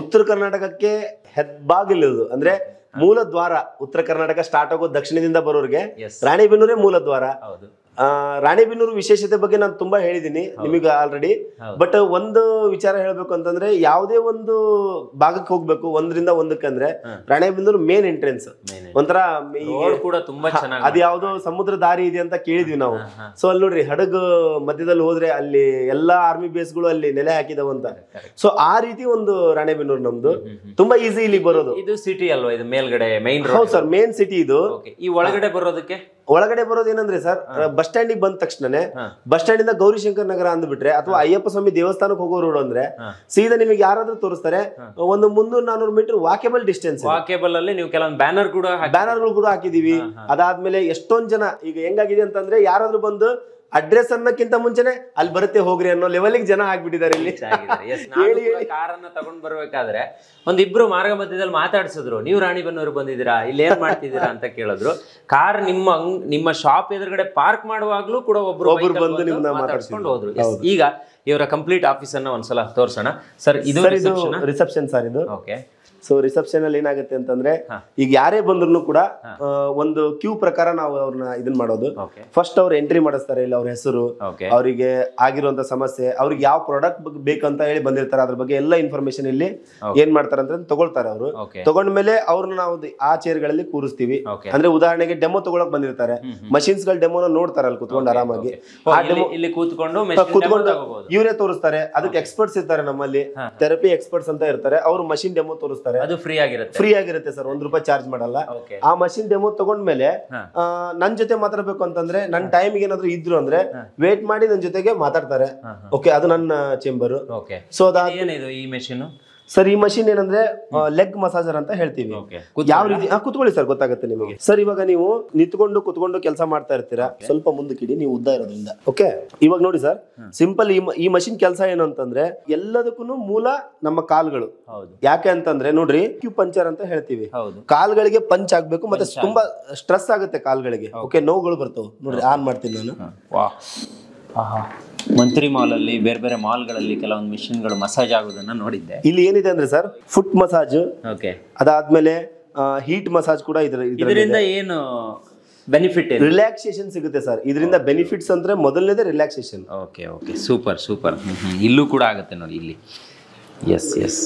ಉತ್ತರ ಕರ್ನಾಟಕಕ್ಕೆ ಹೆಬ್ಬಾಗಿಲಿದು ಅಂದ್ರೆ ಮೂಲ ದ್ವಾರ ಉತ್ತರ ಕರ್ನಾಟಕ ಸ್ಟಾರ್ಟ್ ಆಗೋ ದಕ್ಷಿಣದಿಂದ ಬರೋರಿಗೆ ರಾಣಿಬೆನ್ನೂರೇ ಮೂಲ ದ್ವಾರ ರಾಣೆಬೆನ್ನೂರು ವಿಶೇಷತೆ ಬಗ್ಗೆ ನಾನು ತುಂಬಾ ಹೇಳಿದ್ದೀನಿ ನಿಮಗೆ ಆಲ್ರೆಡಿ ಬಟ್ ಒಂದು ವಿಚಾರ ಹೇಳ್ಬೇಕು ಅಂತಂದ್ರೆ ಯಾವುದೇ ಒಂದು ಭಾಗಕ್ಕೆ ಹೋಗ್ಬೇಕು ಒಂದ್ರಿಂದ ಅಂದ್ರೆ ರಾಣೆಬೆನ್ನೂರು ಮೇನ್ ಎಂಟ್ರೆನ್ಸ್ ಒಂಥರ ಅದು ಯಾವ್ದೋ ಸಮುದ್ರ ದಾರಿ ಇದೆ ಅಂತ ಕೇಳಿದ್ವಿ ನಾವು ಸೊ ಅಲ್ಲಿ ನೋಡ್ರಿ ಹಡಗು ಮಧ್ಯದಲ್ಲಿ ಹೋದ್ರೆ ಅಲ್ಲಿ ಎಲ್ಲಾ ಆರ್ಮಿ ಬೇಸ್ಗಳು ಅಲ್ಲಿ ನೆಲೆ ಹಾಕಿದವಂತ ಸೊ ಆ ರೀತಿ ಒಂದು ರಾಣೆಬೆನ್ನೂರು ನಮ್ದು ತುಂಬಾ ಈಸಿ ಇಲ್ಲಿ ಬರೋದು ಇದು ಸಿಟಿ ಅಲ್ವಾ ಇದು ಮೇಲ್ಗಡೆ ಮೇನ್ ಹೌದು ಸರ್ ಮೇನ್ ಸಿಟಿ ಇದು ಈ ಒಳಗಡೆ ಬರೋದಕ್ಕೆ ಒಳಗಡೆ ಏನಂದ್ರೆ ಸರ್ ಬಸ್ ಸ್ಟ್ಯಾಂಡಿಗೆ ಬಂದ ತಕ್ಷಣನೇ ಬಸ್ ಸ್ಟ್ಯಾಂಡ್ ಇಂದ ಗೌರಿಶಂಕರ್ ನಗರ ಅಂದ್ಬಿಟ್ರೆ ಅಥವಾ ಅಯ್ಯಪ್ಪ ಸ್ವಾಮಿ ದೇವಸ್ಥಾನಕ್ಕೆ ಹೋಗೋ ರೋಡ್ ಅಂದ್ರೆ ಸೀದಾ ನಿಮಗೆ ಯಾರಾದ್ರೂ ತೋರಿಸ್ತಾರೆ ಒಂದು ಮುನ್ನೂರ್ ನಾನೂರು ಮೀಟರ್ ವಾಕೇಬಲ್ ಡಿಸ್ಟೆನ್ಸ್ ವಾಕೇಬಲ್ ಅಲ್ಲಿ ನೀವು ಕೆಲವೊಂದು ಬ್ಯಾನರ್ ಕೂಡ ಬ್ಯಾನರ್ ಕೂಡ ಹಾಕಿದೀವಿ ಅದಾದ್ಮೇಲೆ ಎಷ್ಟೊಂದ್ ಜನ ಈಗ ಹೆಂಗಾಗಿದೆ ಅಂತಂದ್ರೆ ಯಾರಾದ್ರೂ ಬಂದು ಅಡ್ರೆಸ್ ಅನ್ನಕ್ಕಿಂತ ಮುಂಚೆನೆ ಅಲ್ಲಿ ಬರುತ್ತೆ ಹೋಗ್ರಿ ಅನ್ನೋ ಲೆವೆಲ್ಗೆ ಜನ ಆಗ್ಬಿಟ್ಟಿದ್ದಾರೆ ಇಲ್ಲಿ ಕಾರನ್ನ ತಗೊಂಡ್ ಬರ್ಬೇಕಾದ್ರೆ ಒಂದಿಬ್ರು ಮಾರ್ಗ ಮಧ್ಯದಲ್ಲಿ ಮಾತಾಡ್ಸಿದ್ರು ನೀವು ರಾಣಿ ಬನ್ನೂರು ಬಂದಿದ್ದೀರಾ ಇಲ್ಲಿ ಏನ್ ಮಾಡ್ತಿದ್ದೀರಾ ಅಂತ ಕೇಳಿದ್ರು ಕಾರ್ ನಿಮ್ಮ ನಿಮ್ಮ ಶಾಪ್ ಎದುರುಗಡೆ ಪಾರ್ಕ್ ಮಾಡುವಾಗ್ಲೂ ಕೂಡ ಒಬ್ರು ಒಬ್ರು ಬಂದು ನಿಮ್ಮ ಮಾತಾಡ್ಸ್ಕೊಂಡು ಹೋದ್ರು ಈಗ ಇವರ ಕಂಪ್ಲೀಟ್ ಆಫೀಸ್ ಅನ್ನ ಒಂದ್ಸಲ ತೋರ್ಸೋಣ ಸರ್ ಇದು ರಿಸೆಪ್ಷನ್ ಸರ್ ಇದು ಓಕೆ ಸೊ ರಿಸೆಪ್ಷನ್ ಅಲ್ಲಿ ಏನಾಗುತ್ತೆ ಅಂತಂದ್ರೆ ಈಗ ಯಾರೇ ಬಂದ್ರು ಕೂಡ ಒಂದು ಕ್ಯೂ ಪ್ರಕಾರ ನಾವು ಅವ್ರನ್ನ ಇದನ್ನ ಮಾಡೋದು ಫಸ್ಟ್ ಅವ್ರು ಎಂಟ್ರಿ ಮಾಡಿಸ್ತಾರೆ ಇಲ್ಲಿ ಅವ್ರ ಹೆಸರು ಅವರಿಗೆ ಆಗಿರುವಂತ ಸಮಸ್ಯೆ ಅವ್ರಿಗೆ ಯಾವ ಪ್ರಾಡಕ್ಟ್ ಬೇಕಂತ ಹೇಳಿ ಬಂದಿರ್ತಾರೆ ಅದ್ರ ಬಗ್ಗೆ ಎಲ್ಲ ಇನ್ಫಾರ್ಮೇಶನ್ ಇಲ್ಲಿ ಏನ್ ಮಾಡ್ತಾರೆ ಅಂತ ತಗೊಳ್ತಾರೆ ಅವರು ತಗೊಂಡ್ಮೇಲೆ ಅವ್ರನ್ನ ನಾವು ಆ ಚೇರ್ ಗಳಲ್ಲಿ ಕೂರಿಸ್ತೀವಿ ಅಂದ್ರೆ ಉದಾಹರಣೆಗೆ ಡೆಮೋ ತಗೊಳಕ್ ಬಂದಿರ್ತಾರೆ ಮಷಿನ್ಸ್ ಗಳ ಡೆಮೋನ ನೋಡ್ತಾರೆ ಅಲ್ಲಿ ಕುತ್ಕೊಂಡು ಆರಾಮಾಗಿ oh, ಇಲ್ಲಿ ಕೂತ್ಕೊಂಡು ಕೂತ್ಕೊಂಡು ಇವರೇ ತೋರಿಸ್ತಾರೆ ಅದಕ್ಕೆ ಎಕ್ಸ್ಪರ್ಟ್ಸ್ ಇರ್ತಾರೆ ನಮ್ಮಲ್ಲಿ ಥೆರಪಿ ಎಕ್ಸ್ಪರ್ಟ್ಸ್ ಅಂತ ಇರ್ತಾರೆ ಅವರು ಮಷಿನ್ ಡೆಮೋ ತೋರಿಸ್ತಾರೆ ಅದು ಫ್ರೀ ಆಗಿರುತ್ತೆ ಫ್ರೀ ಆಗಿರುತ್ತೆ ಸರ್ ಒಂದ್ ರೂಪಾಯಿ ಚಾರ್ಜ್ ಮಾಡಲ್ಲ ಆ ಮಷಿನ್ ಡೆಮೋ ತಗೊಂಡ್ಮೇಲೆ ನನ್ ಜೊತೆ ಮಾತಾಡ್ಬೇಕು ಅಂತಂದ್ರೆ ನನ್ನ ಟೈಮ್ ಏನಾದ್ರು ಇದ್ರು ಅಂದ್ರೆ ವೇಟ್ ಮಾಡಿ ನನ್ನ ಜೊತೆಗೆ ಮಾತಾಡ್ತಾರೆ ಓಕೆ ಅದು ನನ್ನ ಚೇಂಬರ್ ಸೊ ಅದ ಈ ಮೆಷಿನ್ ಸರ್ ಈ ಮಷಿನ್ ಏನಂದ್ರೆ ಲೆಗ್ ಮಸಾಜರ್ ಅಂತ ಹೇಳ್ತೀವಿ ಯಾವ ರೀತಿ ಕುತ್ಕೊಳ್ಳಿ ಸರ್ ಗೊತ್ತಾಗುತ್ತೆ ನಿಮಗೆ ಸರ್ ಇವಾಗ ನೀವು ನಿಂತ್ಕೊಂಡು ಕುತ್ಕೊಂಡು ಕೆಲಸ ಮಾಡ್ತಾ ಇರ್ತೀರಾ ಸ್ವಲ್ಪ ಮುಂದಕ್ಕೆ ಇಡಿ ನೀವು ಉದ್ದ ಇರೋದ್ರಿಂದ ಓಕೆ ಇವಾಗ ನೋಡಿ ಸರ್ ಸಿಂಪಲ್ ಈ ಮಷಿನ್ ಕೆಲಸ ಏನು ಅಂತಂದ್ರೆ ಎಲ್ಲದಕ್ಕೂ ಮೂಲ ನಮ್ಮ ಕಾಲ್ಗಳು ಯಾಕೆ ಅಂತಂದ್ರೆ ನೋಡ್ರಿ ಕ್ಯೂ ಪಂಚರ್ ಅಂತ ಹೇಳ್ತೀವಿ ಕಾಲ್ಗಳಿಗೆ ಪಂಚ್ ಆಗ್ಬೇಕು ಮತ್ತೆ ತುಂಬಾ ಸ್ಟ್ರೆಸ್ ಆಗುತ್ತೆ ಕಾಲ್ಗಳಿಗೆ ಓಕೆ ನೋವುಗಳು ಬರ್ತವೆ ನೋಡ್ರಿ ಆನ್ ಮಾಡ್ತೀನಿ ನಾನು ಮಂತ್ರಿ ಮಾಲ್ ಅಲ್ಲಿ ಬೇರೆ ಬೇರೆ ಮಾಲ್ ಗಳಲ್ಲಿ ಕೆಲವೊಂದು ಮಿಷಿನ್ಗಳು ಮಸಾಜ್ ಆಗೋದನ್ನ ನೋಡಿದ್ದೆ ಇಲ್ಲಿ ಏನಿದೆ ಅಂದ್ರೆ ಸರ್ ಫುಟ್ ಮಸಾಜ್ ಓಕೆ ಅದಾದ್ಮೇಲೆ ಹೀಟ್ ಮಸಾಜ್ ಕೂಡ ಇದರಿಂದ ಏನು ಬೆನಿಫಿಟ್ ರಿಲ್ಯಾಕ್ಸೇಷನ್ ಸಿಗುತ್ತೆ ಸರ್ ಇದರಿಂದ ಬೆನಿಫಿಟ್ಸ್ ಅಂದ್ರೆ ಮೊದಲನೇದೇ relaxation okay okay super super ಇಲ್ಲೂ ಕೂಡ ಆಗುತ್ತೆ ನೋಡಿ ಇಲ್ಲಿ ಎಸ್ ಎಸ್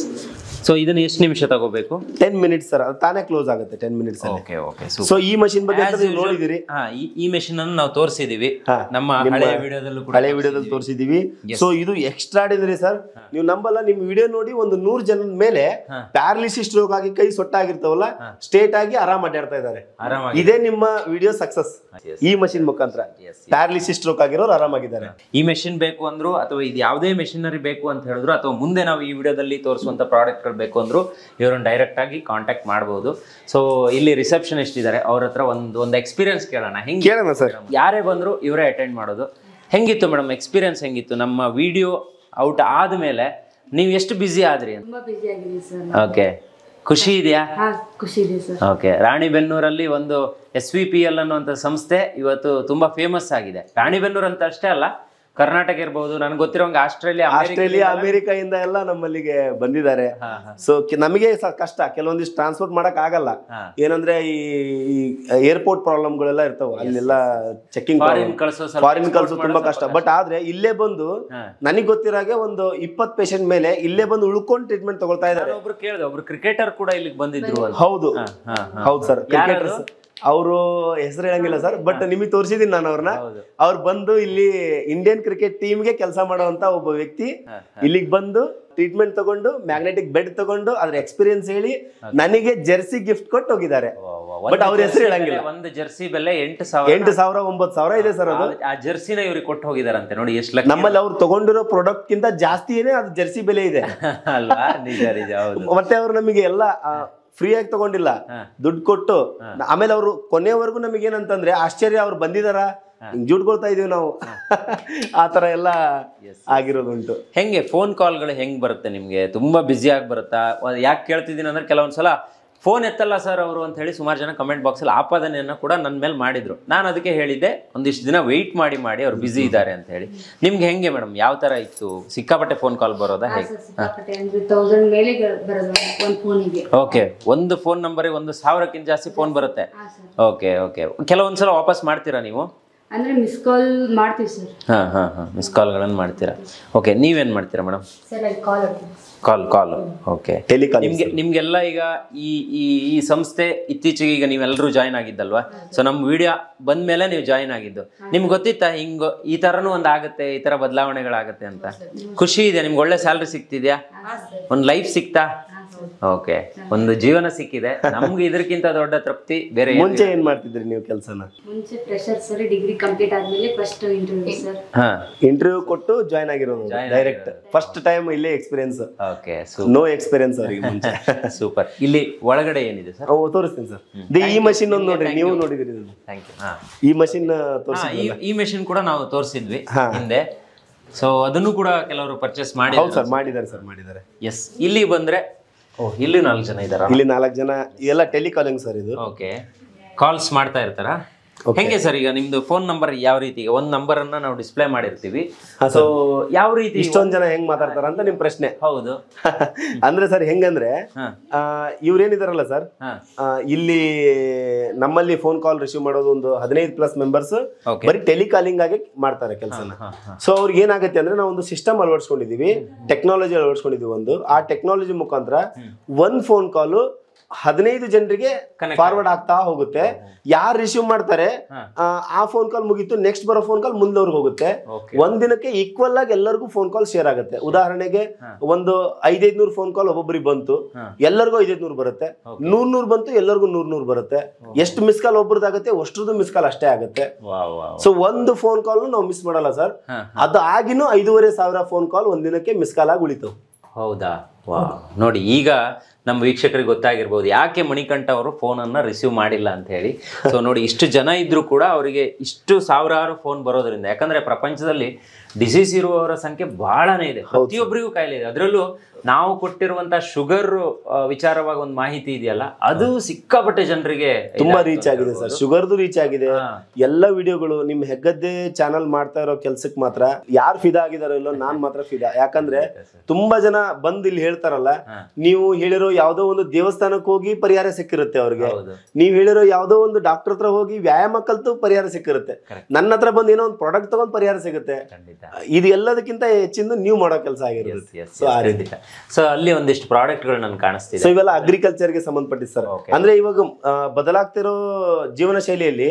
ಸೊ ಇದನ್ನ ಎಷ್ಟು ನಿಮಿಷ ತಗೋಬೇಕು ಟೆನ್ ಮಿನಿಟ್ಸ್ ಸರ್ ಅದು ತಾನೇ ಕ್ಲೋಸ್ ಆಗುತ್ತೆ ten minutes okay okay so ಈ ಮಷಿನ್ ಬಗ್ಗೆ ನೋಡಿದಿರಿ ಈ ಮೆಷಿನ್ ಅನ್ನು ನಾವು ತೋರಿಸಿದೀವಿ ನಮ್ಮ ಹಳೆಯ ವಿಡಿಯೋದಲ್ಲೂ ಹಳೆಯ ವಿಡಿಯೋದಲ್ಲಿ ತೋರಿಸಿದೀವಿ ಸೊ ಇದು ಎಕ್ಸ್ಟ್ರಾಡಿನರಿ ಸರ್ ನೀವು ನಂಬಲ್ಲ ನಿಮ್ ವಿಡಿಯೋ ನೋಡಿ ಒಂದು ನೂರ್ ಜನ ಮೇಲೆ ಪ್ಯಾರಲಿಸಿಸ್ ಸ್ಟ್ರೋಕ್ ಆಗಿ ಕೈ ಸೊಟ್ಟಾಗಿರ್ತಾವಲ್ಲ ಸ್ಟೇಟ್ ಆಗಿ ಆರಾಮ್ ಅಡ್ಡಾಡ್ತಾ ಇದ್ದಾರೆ ಇದೇ ನಿಮ್ಮ ವಿಡಿಯೋ ಸಕ್ಸಸ್ ಈ ಮಷಿನ್ ಮುಖಾಂತರ ಪ್ಯಾರಲಿಸಿಸ್ ಸ್ಟ್ರೋಕ್ ಆಗಿರೋರು ಆರಾಮಾಗಿದ್ದಾರೆ ಈ ಮೆಷಿನ್ ಬೇಕು ಅಂದ್ರು ಅಥವಾ ಇದು ಯಾವುದೇ ಮೆಷಿನರಿ ಬೇಕು ಅಂತ ಹೇಳಿದ್ರು ಅಥವಾ ಮುಂದೆ ನಾವು ಈ ವಿಡಿಯೋದಲ್ಲಿ ಪ್ರಾಡಕ್ಟ್ ಗಳು ಬೇಕು ಇವರನ್ನ ಇವ್ರನ್ನ ಆಗಿ ಕಾಂಟ್ಯಾಕ್ಟ್ ಮಾಡ್ಬೋದು ಸೊ ಇಲ್ಲಿ ರಿಸೆಪ್ಷನಿಸ್ಟ್ ಇದ್ದಾರೆ ಅವ್ರ ಹತ್ರ ಒಂದು ಒಂದು ಎಕ್ಸ್ಪೀರಿಯನ್ಸ್ ಕೇಳೋಣ ಹೆಂಗೆ ಕೇಳೋಣ ಸರ್ ಯಾರೇ ಬಂದ್ರು ಇವರೇ ಅಟೆಂಡ್ ಮಾಡೋದು ಹೆಂಗಿತ್ತು ಮೇಡಮ್ ಎಕ್ಸ್ಪೀರಿಯನ್ಸ್ ಹೆಂಗಿತ್ತು ನಮ್ಮ ವಿಡಿಯೋ ಔಟ್ ಆದ್ಮೇಲೆ ನೀವು ಎಷ್ಟು ಬ್ಯುಸಿ ಆದ್ರಿ ತುಂಬಾ ಓಕೆ ಖುಷಿ ಇದೆಯಾ ಖುಷಿ ಇದೆ ಸರ್ ಓಕೆ ರಾಣಿಬೆನ್ನೂರಲ್ಲಿ ಒಂದು ಎಸ್ ವಿ ಪಿ ಎಲ್ ಅನ್ನುವಂಥ ಸಂಸ್ಥೆ ಇವತ್ತು ತುಂಬಾ ಫೇಮಸ್ ಆಗಿದೆ ರಾಣಿಬೆನ್ನೂರು ಅಂತ ಅಷ್ಟೇ ಅಲ್ಲ ಕರ್ನಾಟಕ ಇರ್ಬೋದು ನನ್ಗೆ ಗೊತ್ತಿರೋಂಗೆ ಆಸ್ಟ್ರೇಲಿಯಾ ಆಸ್ಟ್ರೇಲಿಯಾ ಅಮೆರಿಕ ಇಂದ ಎಲ್ಲ ನಮ್ಮಲ್ಲಿಗೆ ಬಂದಿದ್ದಾರೆ ಸೊ ನಮಗೆ ಕಷ್ಟ ಕೆಲವೊಂದಿಷ್ಟು ಟ್ರಾನ್ಸ್ಪೋರ್ಟ್ ಮಾಡಕ್ ಆಗಲ್ಲ ಏನಂದ್ರೆ ಈ ಏರ್ಪೋರ್ಟ್ ಪ್ರಾಬ್ಲಮ್ ಗಳೆಲ್ಲ ಇರ್ತಾವ ಅಲ್ಲೆಲ್ಲ ಚೆಕಿಂಗ್ ಫಾರಿನ್ ಕಳ್ಸೋ ತುಂಬಾ ಕಷ್ಟ ಬಟ್ ಆದ್ರೆ ಇಲ್ಲೇ ಬಂದು ನನಗೆ ಹಾಗೆ ಒಂದು ಇಪ್ಪತ್ ಪೇಷಂಟ್ ಮೇಲೆ ಇಲ್ಲೇ ಬಂದು ಉಳ್ಕೊಂಡು ಟ್ರೀಟ್ಮೆಂಟ್ ತಗೊಳ್ತಾ ಇದ್ದಾರೆ ಒಬ್ರು ಕೇಳಿದೆ ಒಬ್ರು ಕ್ರಿಕೆಟರ್ ಕೂಡ ಇಲ್ಲಿಗೆ ಬಂದಿದ್ರು ಹೌದು ಹೌದು ಸರ್ ಕ್ರಿಕೆಟರ್ ಅವರು ಹೆಸರು ಹೇಳಂಗಿಲ್ಲ ಸರ್ ಬಟ್ ನಿಮಗೆ ತೋರಿಸಿದೀನಿ ನಾನು ಅವ್ರನ್ನ ಅವ್ರು ಬಂದು ಇಲ್ಲಿ ಇಂಡಿಯನ್ ಕ್ರಿಕೆಟ್ ಟೀಮ್ಗೆ ಕೆಲಸ ಮಾಡುವಂತ ಒಬ್ಬ ವ್ಯಕ್ತಿ ಇಲ್ಲಿಗೆ ಬಂದು ಟ್ರೀಟ್ಮೆಂಟ್ ತಗೊಂಡು ಮ್ಯಾಗ್ನೆಟಿಕ್ ಬೆಡ್ ತಗೊಂಡು ಅದ್ರ ಎಕ್ಸ್ಪೀರಿಯನ್ಸ್ ಹೇಳಿ ನನಗೆ ಜೆರ್ಸಿ ಗಿಫ್ಟ್ ಕೊಟ್ಟು ಹೋಗಿದ್ದಾರೆ ಬಟ್ ಅವ್ರ ಹೆಸರು ಹೇಳಂಗಿಲ್ಲ ಒಂದು ಜೆರ್ಸಿ ಬೆಲೆ ಎಂಟು ಸಾವಿರ ಎಂಟು ಸಾವಿರ ಒಂಬತ್ತು ಸಾವಿರ ಇದೆ ಸರ್ ಅದು ಆ ಜೆರ್ಸಿನ ಇವ್ರಿಗೆ ಕೊಟ್ಟು ಹೋಗಿದಾರಂತೆ ನೋಡಿ ಎಷ್ಟು ಲಕ್ಷ ನಮ್ಮಲ್ಲಿ ಅವ್ರು ತಗೊಂಡಿರೋ ಪ್ರಾಡಕ್ಟ್ ಕಿಂತ ಜಾಸ್ತಿನೇ ಅದು ಜರ್ಸಿ ಬೆಲೆ ಇದೆ ಅಲ್ವಾ ನಿಜ ನಿಜ ಮತ್ತೆ ಅವ್ರು ನಮಗೆ ಎಲ್ಲ ಫ್ರೀ ಆಗಿ ತಗೊಂಡಿಲ್ಲ ದುಡ್ಡು ಕೊಟ್ಟು ಆಮೇಲೆ ಅವರು ಕೊನೆಯವರೆಗೂ ನಮಗೇನಂತಂದ್ರೆ ಆಶ್ಚರ್ಯ ಅವ್ರು ಬಂದಿದಾರ ಜುಡ್ಕೊಳ್ತಾ ಇದೀವಿ ನಾವು ಆತರ ಎಲ್ಲಾ ಎಲ್ಲ ಆಗಿರೋದುಂಟು ಹೆಂಗೆ ಫೋನ್ ಕಾಲ್ಗಳು ಹೆಂಗ್ ಬರುತ್ತೆ ನಿಮ್ಗೆ ತುಂಬಾ ಬ್ಯುಸಿ ಆಗಿ ಬರುತ್ತಾ ಯಾಕೆ ಕೇಳ್ತಿದ್ದೀನಿ ಅಂದ್ರೆ ಕೆಲವೊಂದ್ಸಲ ಫೋನ್ ಎತ್ತಲ್ಲ ಸರ್ ಅವರು ಅಂತ ಹೇಳಿ ಸುಮಾರು ಜನ ಕಮೆಂಟ್ ಬಾಕ್ಸಲ್ಲಿ ಆಪಾದನೆಯನ್ನು ಕೂಡ ನನ್ನ ಮೇಲೆ ಮಾಡಿದರು ನಾನು ಅದಕ್ಕೆ ಹೇಳಿದ್ದೆ ಒಂದಿಷ್ಟು ದಿನ ವೆಯ್ಟ್ ಮಾಡಿ ಮಾಡಿ ಅವ್ರು ಬ್ಯುಸಿ ಇದ್ದಾರೆ ಅಂತ ಹೇಳಿ ನಿಮ್ಗೆ ಹೆಂಗೆ ಮೇಡಮ್ ಯಾವ ಥರ ಇತ್ತು ಸಿಕ್ಕಾಪಟ್ಟೆ ಫೋನ್ ಕಾಲ್ ಬರೋದಾ ಹೇಗೆ ಓಕೆ ಒಂದು ಫೋನ್ ನಂಬರಿಗೆ ಒಂದು ಸಾವಿರಕ್ಕಿಂತ ಜಾಸ್ತಿ ಫೋನ್ ಬರುತ್ತೆ ಓಕೆ ಓಕೆ ಕೆಲವೊಂದ್ಸಲ ವಾಪಸ್ ಮಾಡ್ತೀರಾ ನೀವು ಅಂದ್ರೆ ಮಿಸ್ ಕಾಲ್ ಮಾಡ್ತೀವಿ ಸರ್ ಹಾಂ ಹಾಂ ಹಾಂ ಮಿಸ್ ಕಾಲ್ಗಳನ್ನು ಮಾಡ್ತೀರಾ ಓಕೆ ನೀವೇನು ಮಾಡ್ತೀರಾ madam sir call call call okay telecall ನಿಮ್ಗೆ ನಿಮ್ಗೆಲ್ಲ ಈಗ ಈ ಈ ಈ ಸಂಸ್ಥೆ ಇತ್ತೀಚೆಗೆ ಈಗ ನೀವೆಲ್ಲರೂ ಜಾಯ್ನ್ ಆಗಿದ್ದಲ್ವಾ ಸೊ ನಮ್ಮ ವಿಡಿಯೋ ಬಂದ್ಮೇಲೆ ನೀವು ಜಾಯ್ನ್ ಆಗಿದ್ದು ನಿಮ್ಗೆ ಗೊತ್ತಿತ್ತಾ ಹಿಂಗ ಈ ತರನು ಒಂದು ಆಗುತ್ತೆ ಈ ಥರ ಬದಲಾವಣೆಗಳಾಗುತ್ತೆ ಅಂತ ಖುಷಿ ಇದೆ ನಿಮ್ಗೆ ಒಳ್ಳೆ ಸ್ಯಾಲ್ರಿ ಸಿಕ್ತಿದ್ಯಾ ಒಂದು ಲೈಫ್ ಸಿಗ್ತಾ ಓಕೆ ಒಂದು ಜೀವನ ಸಿಕ್ಕಿದೆ ನಮ್ಗೆ ಇದಕ್ಕಿಂತ ದೊಡ್ಡ ತೃಪ್ತಿ ಬೇರೆ ಮುಂಚೆ ಏನ್ ಮಾಡ್ತಿದ್ರಿ ನೀವು ಕೆಲಸ ಮುಂಚೆ ಫ್ರೆಶರ್ ಸರ್ ಡಿಗ್ರಿ ಕಂಪ್ಲೀಟ್ ಆದ್ಮೇಲೆ ಫಸ್ಟ್ ಇಂಟರ್ವ್ಯೂ ಸರ್ ಹಾ ಇಂಟರ್ವ್ಯೂ ಕೊಟ್ಟು ಜಾಯ್ನ್ ಆಗಿರೋದು ಡೈರೆಕ್ಟ್ ಫಸ್ಟ್ ಟೈಮ್ ಇಲ್ಲೇ ಎಕ್ಸ್ಪೀರಿಯನ್ಸ್ ಓಕೆ ನೋ ಎಕ್ಸ್ಪೀರಿಯನ್ಸ್ ಅವರಿಗೆ ಮುಂಚೆ ಸೂಪರ್ ಇಲ್ಲಿ ಒಳಗಡೆ ಏನಿದೆ ಸರ್ ಓ ತೋರಿಸ್ತೀನಿ ಸರ್ ಈ ಮಷಿನ್ ಒಂದು ನೋಡ್ರಿ ನೀವು ನೋಡಿದ್ರಿ ಥ್ಯಾಂಕ್ ಯು ಈ ಮಷಿನ್ ತೋರಿಸಿ ಈ ಮಷಿನ್ ಕೂಡ ನಾವು ತೋರಿಸಿದ್ವಿ ಹಿಂದೆ ಸೊ ಅದನ್ನು ಕೂಡ ಕೆಲವರು ಪರ್ಚೇಸ್ ಮಾಡಿ ಸರ್ ಮಾಡಿದ್ದಾರೆ ಸರ್ ಮಾಡಿದ್ದಾರೆ ಎಸ್ ಇಲ್ಲಿ ಬಂದ್ರೆ ಇಲ್ಲಿ ನಾಲ್ಕು ಜನ ಇದ್ದಾರಾ ಇಲ್ಲಿ ನಾಲ್ಕು ಜನ ಎಲ್ಲ ಟೆಲಿಕಾಲಿಂಗ್ ಸರ್ ಇದು ಓಕೆ ಕಾಲ್ಸ್ ಮಾಡ್ತಾ ಇರ್ತಾರಾ ಹೆಂಗೆ ಸರ್ ಈಗ ನಿಮ್ದು ಫೋನ್ ನಂಬರ್ ಯಾವ ರೀತಿ ಒಂದ್ ನಂಬರ್ ಅನ್ನ ನಾವು ಡಿಸ್ಪ್ಲೇ ಮಾಡಿರ್ತೀವಿ ಸೊ ಯಾವ ರೀತಿ ಇಷ್ಟೊಂದ್ ಜನ ಹೆಂಗ್ ಮಾತಾಡ್ತಾರ ಅಂತ ನಿಮ್ ಪ್ರಶ್ನೆ ಹೌದು ಅಂದ್ರೆ ಸರ್ ಹೆಂಗಂದ್ರೆ ಇವ್ರೇನಿದಾರಲ್ಲ ಸರ್ ಇಲ್ಲಿ ನಮ್ಮಲ್ಲಿ ಫೋನ್ ಕಾಲ್ ರಿಸೀವ್ ಮಾಡೋದು ಒಂದು ಹದಿನೈದು ಪ್ಲಸ್ ಮೆಂಬರ್ಸ್ ಬರೀ ಟೆಲಿಕಾಲಿಂಗ್ ಆಗಿ ಮಾಡ್ತಾರೆ ಕೆಲಸನ ಸೊ ಅವ್ರಿಗೆ ಏನಾಗುತ್ತೆ ಅಂದ್ರೆ ನಾವು ಒಂದು ಸಿಸ್ಟಮ್ ಅಳವಡಿಸ್ಕೊಂಡಿದೀವಿ ಟೆಕ್ನಾಲಜಿ ಅಳವಡಿಸ್ಕೊಂಡಿದೀವಿ ಒಂದು ಆ ಟೆಕ್ನಾಲಜಿ ಮುಖಾಂತರ ಒಂದ್ ಫೋನ್ ಕಾಲ್ ಹದಿನೈದು ಜನರಿಗೆ ಫಾರ್ವರ್ಡ್ ಆಗ್ತಾ ಹೋಗುತ್ತೆ ಯಾರು ರಿಸೀವ್ ಮಾಡ್ತಾರೆ ಆ ಫೋನ್ ಕಾಲ್ ಮುಗೀತು ನೆಕ್ಸ್ಟ್ ಬರೋ ಫೋನ್ ಕಾಲ್ ಮುಂದವ್ರಿಗೆ ಹೋಗುತ್ತೆ ಒಂದ್ ದಿನಕ್ಕೆ ಈಕ್ವಲ್ ಆಗಿ ಎಲ್ಲರಿಗೂ ಫೋನ್ ಕಾಲ್ ಶೇರ್ ಆಗುತ್ತೆ ಉದಾಹರಣೆಗೆ ಒಂದು ಐದೈದ್ನೂರು ಫೋನ್ ಕಾಲ್ ಒಬ್ಬೊಬ್ಬರಿಗೆ ಬಂತು ಎಲ್ಲರಿಗೂ ಐದೈದ್ನೂರು ಬರುತ್ತೆ ನೂರ್ ನೂರ್ ಬಂತು ಎಲ್ಲರಿಗೂ ನೂರ್ ನೂರ್ ಬರುತ್ತೆ ಎಷ್ಟು ಮಿಸ್ ಕಾಲ್ ಆಗುತ್ತೆ ಅಷ್ಟ್ರದ್ದು ಮಿಸ್ ಕಾಲ್ ಅಷ್ಟೇ ಆಗುತ್ತೆ ಸೊ ಒಂದು ಫೋನ್ ಕಾಲ್ ನಾವು ಮಿಸ್ ಮಾಡಲ್ಲ ಸರ್ ಅದು ಆಗಿನೂ ಐದೂವರೆ ಸಾವಿರ ಫೋನ್ ಕಾಲ್ ಒಂದ್ ದಿನಕ್ಕೆ ಮಿಸ್ ಕಾಲ್ ಆಗಿ ಉಳಿತು ಹೌದಾ ವಾ ನೋಡಿ ಈಗ ನಮ್ಮ ವೀಕ್ಷಕರಿಗೆ ಗೊತ್ತಾಗಿರ್ಬೋದು ಯಾಕೆ ಮಣಿಕಂಠ ಅವರು ಫೋನನ್ನು ರಿಸೀವ್ ಮಾಡಿಲ್ಲ ಅಂತ ಹೇಳಿ ಸೊ ನೋಡಿ ಇಷ್ಟು ಜನ ಇದ್ದರೂ ಕೂಡ ಅವರಿಗೆ ಇಷ್ಟು ಸಾವಿರಾರು ಫೋನ್ ಬರೋದರಿಂದ ಯಾಕಂದರೆ ಪ್ರಪಂಚದಲ್ಲಿ ಡಿಸೀಸ್ ಇರುವವರ ಸಂಖ್ಯೆ ಬಹಳನೇ ಇದೆ ಪ್ರತಿಯೊಬ್ಬರಿಗೂ ಕಾಯಿಲೆ ಇದೆ ಅದರಲ್ಲೂ ನಾವು ಕೊಟ್ಟಿರುವಂತಹ ಶುಗರ್ ವಿಚಾರವಾಗಿ ಒಂದು ಮಾಹಿತಿ ಇದೆಯಲ್ಲ ಅದು ಸಿಕ್ಕಾಪಟ್ಟೆ ಜನರಿಗೆ ತುಂಬಾ ರೀಚ್ ಆಗಿದೆ ಸರ್ ಶುಗರ್ದು ರೀಚ್ ಆಗಿದೆ ಎಲ್ಲ ವಿಡಿಯೋಗಳು ನಿಮ್ ಹೆಗ್ಗದ್ದೆ ಚಾನಲ್ ಮಾಡ್ತಾ ಇರೋ ಕೆಲ್ಸಕ್ಕೆ ಮಾತ್ರ ಯಾರು ಫಿದಾ ಆಗಿದಾರೋ ಇಲ್ಲೋ ನಾನ್ ಮಾತ್ರ ಫಿದಾ ಯಾಕಂದ್ರೆ ತುಂಬಾ ಜನ ಬಂದ್ ಇಲ್ಲಿ ಹೇಳ್ತಾರಲ್ಲ ನೀವು ಹೇಳಿರೋ ಯಾವ್ದೋ ಒಂದು ದೇವಸ್ಥಾನಕ್ಕೆ ಹೋಗಿ ಪರಿಹಾರ ಸಿಕ್ಕಿರುತ್ತೆ ಅವ್ರಿಗೆ ನೀವ್ ಹೇಳಿರೋ ಯಾವ್ದೋ ಒಂದು ಡಾಕ್ಟರ್ ಹತ್ರ ಹೋಗಿ ವ್ಯಾಯಾಮ ಕಲ್ತು ಪರಿಹಾರ ಸಿಕ್ಕಿರುತ್ತೆ ನನ್ನ ಹತ್ರ ಬಂದು ಏನೋ ಒಂದು ಪ್ರಾಡಕ್ಟ್ ತಗೊಂಡ್ ಪರಿಹಾರ ಸಿಗುತ್ತೆ ಇದು ಎಲ್ಲದಕ್ಕಿಂತ ಹೆಚ್ಚಿಂದು ನೀವು ಮಾಡೋ ಕೆಲಸ ಆಗಿರುತ್ತೆ ಸೊ ಅಲ್ಲಿ ಒಂದಿಷ್ಟು ಪ್ರಾಡಕ್ಟ್ ಗಳು ನಾನು ಕಾಣಿಸ್ತೀನಿ ಸೊ ಇವೆಲ್ಲ ಅಗ್ರಿಕಲ್ಚರ್ ಗೆ ಸಂಬಂಧಪಟ್ಟಿದ್ದು ಸರ್ ಅಂದ್ರೆ ಇವಾಗ ಬದಲಾಗ್ತಿರೋ ಜೀವನ ಶೈಲಿಯಲ್ಲಿ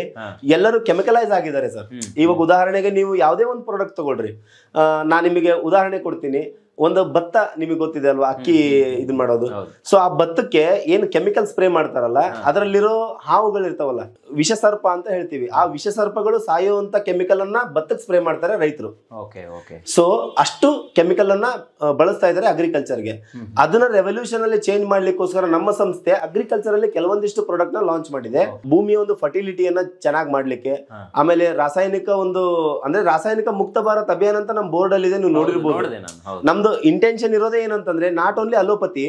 ಎಲ್ಲರೂ ಕೆಮಿಕಲೈಸ್ ಆಗಿದ್ದಾರೆ ಸರ್ ಇವಾಗ ಉದಾಹರಣೆಗೆ ನೀವು ಯಾವುದೇ ಒಂದು ಪ್ರಾಡಕ್ಟ್ ತಗೊಳ್ರಿ ನಾನು ನಿಮಗೆ ಉದಾಹರಣೆ ಕೊಡ್ತೀನಿ ಒಂದು ಭತ್ತ ನಿಮಗೆ ಗೊತ್ತಿದೆ ಅಲ್ವಾ ಅಕ್ಕಿ ಇದು ಮಾಡೋದು ಸೊ ಆ ಭತ್ತಕ್ಕೆ ಏನು ಕೆಮಿಕಲ್ ಸ್ಪ್ರೇ ಮಾಡ್ತಾರಲ್ಲ ಅದರಲ್ಲಿರೋ ಹಾವುಗಳಿರ್ತಾವಲ್ಲ ವಿಷಸರ್ಪ ಅಂತ ಹೇಳ್ತೀವಿ ಆ ವಿಷ ಸರ್ಪಗಳು ಸಾಯುವಂತ ಕೆಮಿಕಲ್ ಅನ್ನ ಭತ್ತಕ್ಕೆ ಸ್ಪ್ರೇ ಮಾಡ್ತಾರೆ ರೈತರು ಸೊ ಅಷ್ಟು ಕೆಮಿಕಲ್ ಅನ್ನ ಬಳಸ್ತಾ ಇದ್ದಾರೆ ಅಗ್ರಿಕಲ್ಚರ್ಗೆ ಅದನ್ನ ರೆವಲ್ಯೂಷನ್ ಅಲ್ಲಿ ಚೇಂಜ್ ಮಾಡ್ಲಿಕ್ಕೋಸ್ಕರ ನಮ್ಮ ಸಂಸ್ಥೆ ಅಗ್ರಿಕಲ್ಚರ್ ಅಲ್ಲಿ ಕೆಲವೊಂದಿಷ್ಟು ಪ್ರಾಡಕ್ಟ್ ನ ಲಾಂಚ್ ಮಾಡಿದೆ ಭೂಮಿಯ ಒಂದು ಫರ್ಟಿಲಿಟಿಯನ್ನ ಚೆನ್ನಾಗಿ ಮಾಡ್ಲಿಕ್ಕೆ ಆಮೇಲೆ ರಾಸಾಯನಿಕ ಒಂದು ಅಂದ್ರೆ ರಾಸಾಯನಿಕ ಮುಕ್ತ ಭಾರತ್ ಅಭಿಯಾನ ಅಂತ ನಮ್ಮ ಬೋರ್ಡ್ ಅಲ್ಲಿ ಇದೆ ನೀವು ನೋಡಿರ್ಬೋದು ನಮ್ ನಮ್ದು ಇಂಟೆನ್ಷನ್ ಇರೋದೇ ಏನಂತಂದ್ರೆ ನಾಟ್ ಓನ್ಲಿ ಅಲೋಪತಿ